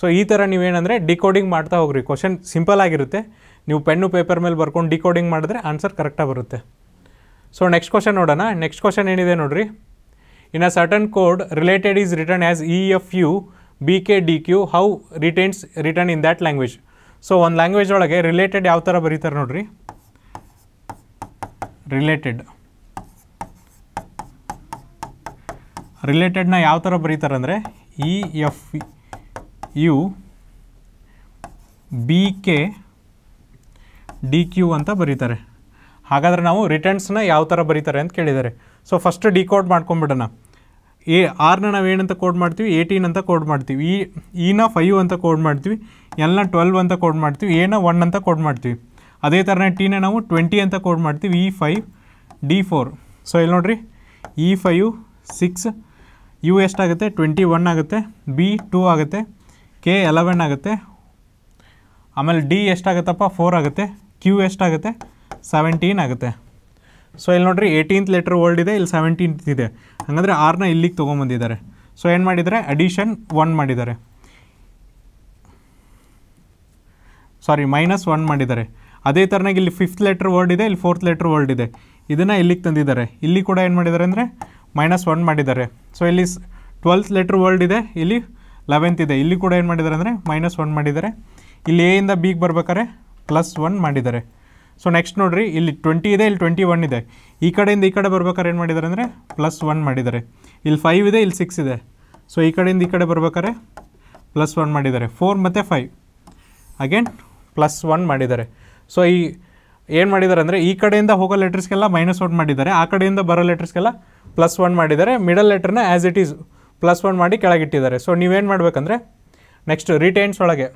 ಸೊ ಈ ಥರ ನೀವೇನಂದರೆ ಡಿಕೋಡಿಂಗ್ ಮಾಡ್ತಾ ಹೋಗ್ರಿ ಕ್ವಶನ್ ಸಿಂಪಲ್ ಆಗಿರುತ್ತೆ ನೀವು ಪೆನ್ನು ಪೇಪರ್ ಮೇಲೆ ಬರ್ಕೊಂಡು ಡಿಕೋಡಿಂಗ್ ಮಾಡಿದ್ರೆ ಆನ್ಸರ್ ಕರೆಕ್ಟಾಗಿ ಬರುತ್ತೆ ಸೊ ನೆಕ್ಸ್ಟ್ ಕ್ವಶನ್ ನೋಡೋಣ ನೆಕ್ಸ್ಟ್ ಕ್ವಶನ್ ಏನಿದೆ ನೋಡ್ರಿ in a certain code related is return as E F U B K D Q how retains written in that language so ಒಂದು ಲ್ಯಾಂಗ್ವೇಜ್ ಒಳಗೆ ರಿಲೇಟೆಡ್ ಯಾವ ಥರ ಬರೀತಾರೆ ನೋಡ್ರಿ ರಿಲೇಟೆಡ್ ರಿಲೇಟೆಡ್ನ ಯಾವ ಥರ ಬರೀತಾರೆ ಅಂದರೆ E F U B K D Q ಅಂತ ಬರೀತಾರೆ ಹಾಗಾದರೆ ನಾವು ರಿಟರ್ನ್ಸ್ನ ಯಾವ ಥರ ಬರೀತಾರೆ ಅಂತ ಕೇಳಿದ್ದಾರೆ ಸೊ ಫಸ್ಟ್ ಡಿ ಕೋಡ್ ಮಾಡ್ಕೊಂಬಿಡೋಣ ಎ ಆರ್ನ ನಾವು ಏನಂತ ಕೋಡ್ ಮಾಡ್ತೀವಿ ಏಯ್ಟೀನ್ ಅಂತ ಕೋಡ್ ಮಾಡ್ತೀವಿ ಈ ಇನ ಫೈವ್ ಅಂತ ಕೋಡ್ ಮಾಡ್ತೀವಿ ಎಲ್ನ ಟ್ವೆಲ್ವ್ ಅಂತ ಕೋಡ್ ಮಾಡ್ತೀವಿ ಎನ ಒನ್ ಅಂತ ಕೋಡ್ ಮಾಡ್ತೀವಿ ಅದೇ ಥರನೇ ಟೀನ ನಾವು ಟ್ವೆಂಟಿ ಅಂತ ಕೋಡ್ ಮಾಡ್ತೀವಿ E five D four so ಇಲ್ಲಿ ನೋಡಿರಿ E e five six U ಎಷ್ಟಾಗುತ್ತೆ ಟ್ವೆಂಟಿ ಒನ್ ಆಗುತ್ತೆ ಬಿ ಟೂ ಆಗುತ್ತೆ ಕೆ ಎಲೆವೆನ್ ಆಗುತ್ತೆ ಆಮೇಲೆ ಡಿ ಎಷ್ಟಾಗುತ್ತಪ್ಪ ಫೋರ್ ಆಗುತ್ತೆ ಕ್ಯೂ ಎಷ್ಟಾಗುತ್ತೆ ಸೆವೆಂಟೀನ್ ಆಗುತ್ತೆ ಸೊ ಇಲ್ಲಿ ನೋಡ್ರಿ ಏಯ್ಟೀನ್ತ್ ಲೆಟ್ರ್ ವರ್ಲ್ಡ್ ಇದೆ ಇಲ್ಲಿ ಸೆವೆಂಟೀನ್ತ್ ಇದೆ ಹಾಗಂದರೆ ಆರನ್ನ ಇಲ್ಲಿಗೆ ತೊಗೊಂಬಂದಿದ್ದಾರೆ ಸೊ ಏನು ಮಾಡಿದ್ದಾರೆ ಅಡಿಷನ್ ಒನ್ ಮಾಡಿದ್ದಾರೆ ಸಾರಿ ಮೈನಸ್ ಒನ್ ಮಾಡಿದ್ದಾರೆ ಅದೇ ಥರನಾಗಿ ಇಲ್ಲಿ ಫಿಫ್ತ್ ಲೆಟ್ರ್ ವರ್ಡ್ ಇದೆ ಇಲ್ಲಿ ಫೋರ್ತ್ ಲೆಟ್ರ್ ವರ್ಡ್ ಇದೆ ಇದನ್ನು ಇಲ್ಲಿಗೆ ತಂದಿದ್ದಾರೆ ಇಲ್ಲಿ ಕೂಡ ಏನು ಮಾಡಿದ್ದಾರೆ ಅಂದರೆ ಮೈನಸ್ ಒನ್ ಮಾಡಿದ್ದಾರೆ ಸೊ ಇಲ್ಲಿ ಟ್ವೆಲ್ತ್ ಲೆಟ್ರ್ ವರ್ಲ್ಡ್ ಇದೆ ಇಲ್ಲಿ ಲೆವೆಂತ್ ಇದೆ ಇಲ್ಲಿ ಕೂಡ ಏನು ಮಾಡಿದ್ದಾರೆ ಅಂದರೆ ಮೈನಸ್ ಒನ್ ಮಾಡಿದ್ದಾರೆ ಇಲ್ಲಿ ಎಯಿಂದ ಬಿಗೆ ಬರ್ಬೇಕಾದ್ರೆ ಪ್ಲಸ್ ಒನ್ ಮಾಡಿದ್ದಾರೆ ಸೊ ನೆಕ್ಸ್ಟ್ ನೋಡಿರಿ ಇಲ್ಲಿ ಟ್ವೆಂಟಿ ಇದೆ ಇಲ್ಲಿ ಟ್ವೆಂಟಿ ಒನ್ ಇದೆ ಈ ಕಡೆಯಿಂದ ಈ ಕಡೆ ಬರ್ಬೇಕಾದ್ರೆ ಏನು ಮಾಡಿದ್ದಾರೆ ಅಂದರೆ ಪ್ಲಸ್ ಒನ್ ಮಾಡಿದ್ದಾರೆ ಇಲ್ಲಿ ಫೈವ್ ಇದೆ ಇಲ್ಲಿ ಸಿಕ್ಸ್ ಇದೆ ಸೊ ಈ ಕಡೆಯಿಂದ ಈ ಕಡೆ ಬರ್ಬೇಕಾದ್ರೆ ಪ್ಲಸ್ ಒನ್ ಮಾಡಿದ್ದಾರೆ ಫೋರ್ ಮತ್ತು ಫೈವ್ ಅಗೇನ್ ಪ್ಲಸ್ ಒನ್ ಮಾಡಿದ್ದಾರೆ ಸೊ ಈ ಏನು ಮಾಡಿದ್ದಾರೆ ಅಂದರೆ ಈ ಕಡೆಯಿಂದ ಹೋಗೋ ಲೆಟರ್ಸ್ಗೆಲ್ಲ ಮೈನಸ್ ಒನ್ ಮಾಡಿದ್ದಾರೆ ಆ ಕಡೆಯಿಂದ ಬರೋ ಲೆಟರ್ಸ್ಗೆಲ್ಲ ಪ್ಲಸ್ ಒನ್ ಮಾಡಿದ್ದಾರೆ ಮಿಡಲ್ ಲೆಟ್ರನ್ನ as it is plus one ಮಾಡಿ ಕೆಳಗಿಟ್ಟಿದ್ದಾರೆ ಸೊ ನೀವೇನು ಮಾಡಬೇಕಂದ್ರೆ ನೆಕ್ಸ್ಟ್ ರಿಟೈನ್ಸ್ ಒಳಗೆ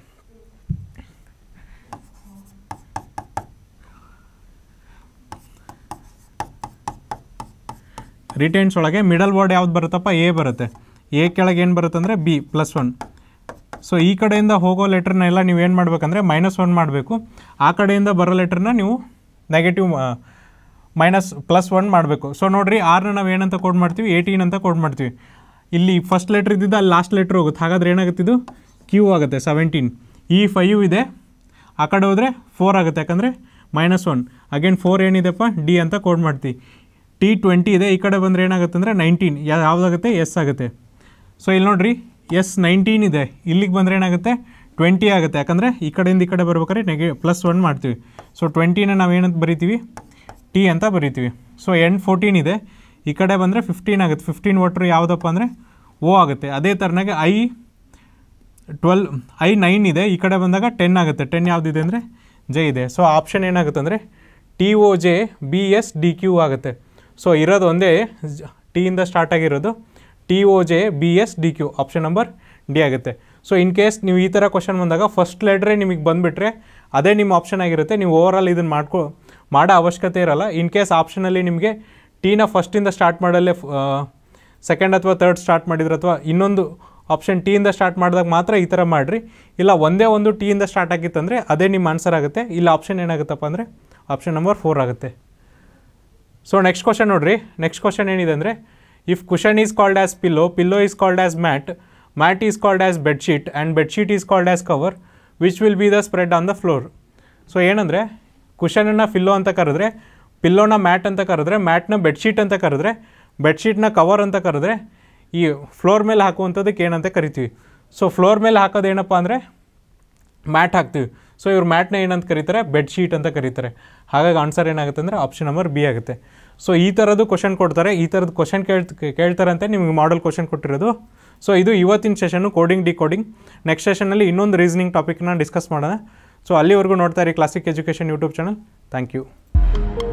ರಿಟೈನ್ಸ್ ಒಳಗೆ ಮಿಡಲ್ ವರ್ಡ್ ಯಾವ್ದು ಬರುತ್ತಪ್ಪ ಎ ಬರುತ್ತೆ ಎ ಕೆಳಗೆ ಏನು ಬರುತ್ತೆ ಅಂದರೆ ಬಿ ಪ್ಲಸ್ ಒನ್ ಸೊ ಈ ಕಡೆಯಿಂದ ಹೋಗೋ ಲೆಟ್ರನ್ನೆಲ್ಲ ನೀವು ಏನು ಮಾಡಬೇಕಂದ್ರೆ ಮೈನಸ್ ಒನ್ ಮಾಡಬೇಕು ಆ ಕಡೆಯಿಂದ ಬರೋ ಲೆಟ್ರನ್ನ ನೀವು ನೆಗೆಟಿವ್ ಮೈನಸ್ ಪ್ಲಸ್ ಒನ್ ಮಾಡಬೇಕು ಸೊ ನೋಡಿರಿ ಆರನ್ನ ನಾವು ಏನಂತ ಕೋಡ್ ಮಾಡ್ತೀವಿ ಏಯ್ಟೀನ್ ಅಂತ ಕೋಡ್ ಮಾಡ್ತೀವಿ ಇಲ್ಲಿ ಫಸ್ಟ್ ಲೆಟ್ರ್ ಇದ್ದಿದ್ದು ಅಲ್ಲಿ ಲಾಸ್ಟ್ ಲೆಟ್ರ್ ಹೋಗುತ್ತೆ ಹಾಗಾದ್ರೆ ಏನಾಗುತ್ತಿದ್ದು ಕ್ಯೂ ಆಗುತ್ತೆ ಸೆವೆಂಟೀನ್ ಈ ಫೈವ್ ಇದೆ ಆ ಕಡೆ ಹೋದರೆ ಫೋರ್ ಆಗುತ್ತೆ ಯಾಕಂದರೆ ಮೈನಸ್ ಒನ್ ಅಗೇನ್ ಫೋರ್ ಏನಿದೆಪ್ಪ ಡಿ ಅಂತ ಕೋಡ್ ಮಾಡ್ತೀವಿ ಟಿ ಟ್ವೆಂಟಿ ಇದೆ ಈ ಕಡೆ ಬಂದರೆ ಏನಾಗುತ್ತೆ ಅಂದರೆ ನೈನ್ಟೀನ್ ಯಾವುದಾಗುತ್ತೆ ಎಸ್ ಆಗುತ್ತೆ ಸೊ ಇಲ್ಲಿ ನೋಡ್ರಿ ಎಸ್ ನೈನ್ಟೀನ್ ಇದೆ ಇಲ್ಲಿಗೆ ಬಂದರೆ ಏನಾಗುತ್ತೆ ಟ್ವೆಂಟಿ ಆಗುತ್ತೆ ಯಾಕಂದರೆ ಈ ಕಡೆಯಿಂದ ಈ ಕಡೆ ಬರ್ಬೇಕಾದ್ರೆ ನೆಗೆ ಪ್ಲಸ್ ಒನ್ ಮಾಡ್ತೀವಿ ಸೊ ಟ್ವೆಂಟಿನ ನಾವು ಏನಂತ ಬರಿತೀವಿ ಟಿ ಅಂತ ಬರಿತೀವಿ ಸೊ ಎನ್ ಫೋರ್ಟೀನ್ ಇದೆ ಈ ಕಡೆ ಬಂದರೆ ಫಿಫ್ಟೀನ್ ಆಗುತ್ತೆ ಫಿಫ್ಟೀನ್ ವಾಟ್ರ್ ಯಾವುದಪ್ಪ ಅಂದರೆ ಓ ಆಗುತ್ತೆ ಅದೇ ಥರನಾಗೆ ಐ ಟ್ವೆಲ್ ಐ ನೈನ್ ಇದೆ ಈ ಕಡೆ ಬಂದಾಗ ಟೆನ್ ಆಗುತ್ತೆ ಟೆನ್ ಯಾವುದಿದೆ ಅಂದರೆ ಜೆ ಇದೆ ಸೊ ಆಪ್ಷನ್ ಏನಾಗುತ್ತೆ ಅಂದರೆ T O J B S D Q ಆಗುತ್ತೆ ಸೊ ಇರೋದು ಒಂದೇ ಟಿಯಿಂದ ಸ್ಟಾರ್ಟ್ ಆಗಿರೋದು T O J B S D Q option number D ಆಗುತ್ತೆ ಸೊ ಇನ್ ಕೇಸ್ ನೀವು ಈ ಥರ ಕ್ವಶನ್ ಬಂದಾಗ ಫಸ್ಟ್ ಲೆಟ್ರೇ ನಿಮಗೆ ಬಂದುಬಿಟ್ರೆ ಅದೇ ನಿಮ್ಮ ಆಪ್ಷನ್ ಆಗಿರುತ್ತೆ ನೀವು ಆಲ್ ಇದನ್ನು ಮಾಡ್ಕೊ ಮಾಡೋ ಅವಶ್ಯಕತೆ ಇರೋಲ್ಲ ಇನ್ ಕೇಸ್ ಆಪ್ಷನಲ್ಲಿ ನಿಮಗೆ ಟೀನ ಫಸ್ಟಿಂದ ಸ್ಟಾರ್ಟ್ ಮಾಡಲ್ಲೇ ಸೆಕೆಂಡ್ ಅಥವಾ ತರ್ಡ್ ಸ್ಟಾರ್ಟ್ ಮಾಡಿದ್ರೆ ಅಥವಾ ಇನ್ನೊಂದು ಆಪ್ಷನ್ ಟಿಯಿಂದ ಸ್ಟಾರ್ಟ್ ಮಾಡಿದಾಗ ಮಾತ್ರ ಈ ಥರ ಮಾಡಿರಿ ಇಲ್ಲ ಒಂದೇ ಒಂದು ಟಿಯಿಂದ ಸ್ಟಾರ್ಟ್ ಆಗಿತ್ತಂದರೆ ಅದೇ ನಿಮ್ಮ ಆನ್ಸರ್ ಆಗುತ್ತೆ ಇಲ್ಲ ಆಪ್ಷನ್ ಏನಾಗುತ್ತಪ್ಪ ಅಂದರೆ ಆಪ್ಷನ್ ನಂಬರ್ ಫೋರ್ ಆಗುತ್ತೆ ಸೊ ನೆಕ್ಸ್ಟ್ ಕ್ವಶನ್ ನೋಡಿರಿ ನೆಕ್ಸ್ಟ್ ಕ್ವಶನ್ ಏನಿದೆ ಅಂದರೆ if cushion is called as pillow pillow is called as mat mat is called as sheet and bedsheet is called as cover which will be the spread on the floor so ಏನಂದರೆ ಕುಷನನ್ನು ಪಿಲ್ಲೋ ಅಂತ ಕರೆದ್ರೆ ಪಿಲ್ಲೋನ ಮ್ಯಾಟ್ ಅಂತ ಕರೆದ್ರೆ ಮ್ಯಾಟ್ನ ಬೆಡ್ಶೀಟ್ ಅಂತ ಕರೆದ್ರೆ ಬೆಡ್ಶೀಟ್ನ ಕವರ್ ಅಂತ ಕರೆದ್ರೆ ಈ ಫ್ಲೋರ್ ಮೇಲೆ ಹಾಕುವಂಥದ್ದಕ್ಕೆ ಏನಂತ ಕರಿತೀವಿ ಸೊ ಫ್ಲೋರ್ ಮೇಲೆ ಹಾಕೋದು ಅಂದರೆ ಮ್ಯಾಟ್ ಹಾಕ್ತೀವಿ ಸೊ ಇವ್ರ ಮ್ಯಾಟ್ನ ಏನಂತ ಕರೀತಾರೆ ಬೆಡ್ಶೀಟ್ ಅಂತ ಕರೀತಾರೆ ಹಾಗಾಗಿ ಆನ್ಸರ್ ಏನಾಗುತ್ತೆ ಅಂದರೆ ಆಪ್ಷನ್ ನಂಬರ್ ಬಿ ಆಗುತ್ತೆ ಸೊ ಈ ಥರದ್ದು ಕ್ವಶನ್ ಕೊಡ್ತಾರೆ ಈ ಥರದ್ದು ಕ್ವಶನ್ ಕೇಳ್ ಅಂತ ನಿಮಗೆ ಮಾಡಲ್ ಕ್ವಶನ್ ಕೊಟ್ಟಿರೋದು ಸೊ ಇದು ಇವತ್ತಿನ session coding decoding next ಸೆಷನಲ್ಲಿ ಇನ್ನೊಂದು ರೀಸನಿಂಗ್ ಟಾಪಿಕ್ನ ಡಿಸ್ಕಸ್ ಮಾಡೋಣ ಸೊ ಅಲ್ಲಿವರೆಗೂ ನೋಡ್ತಾ ಇರಿ Classic education YouTube channel thank you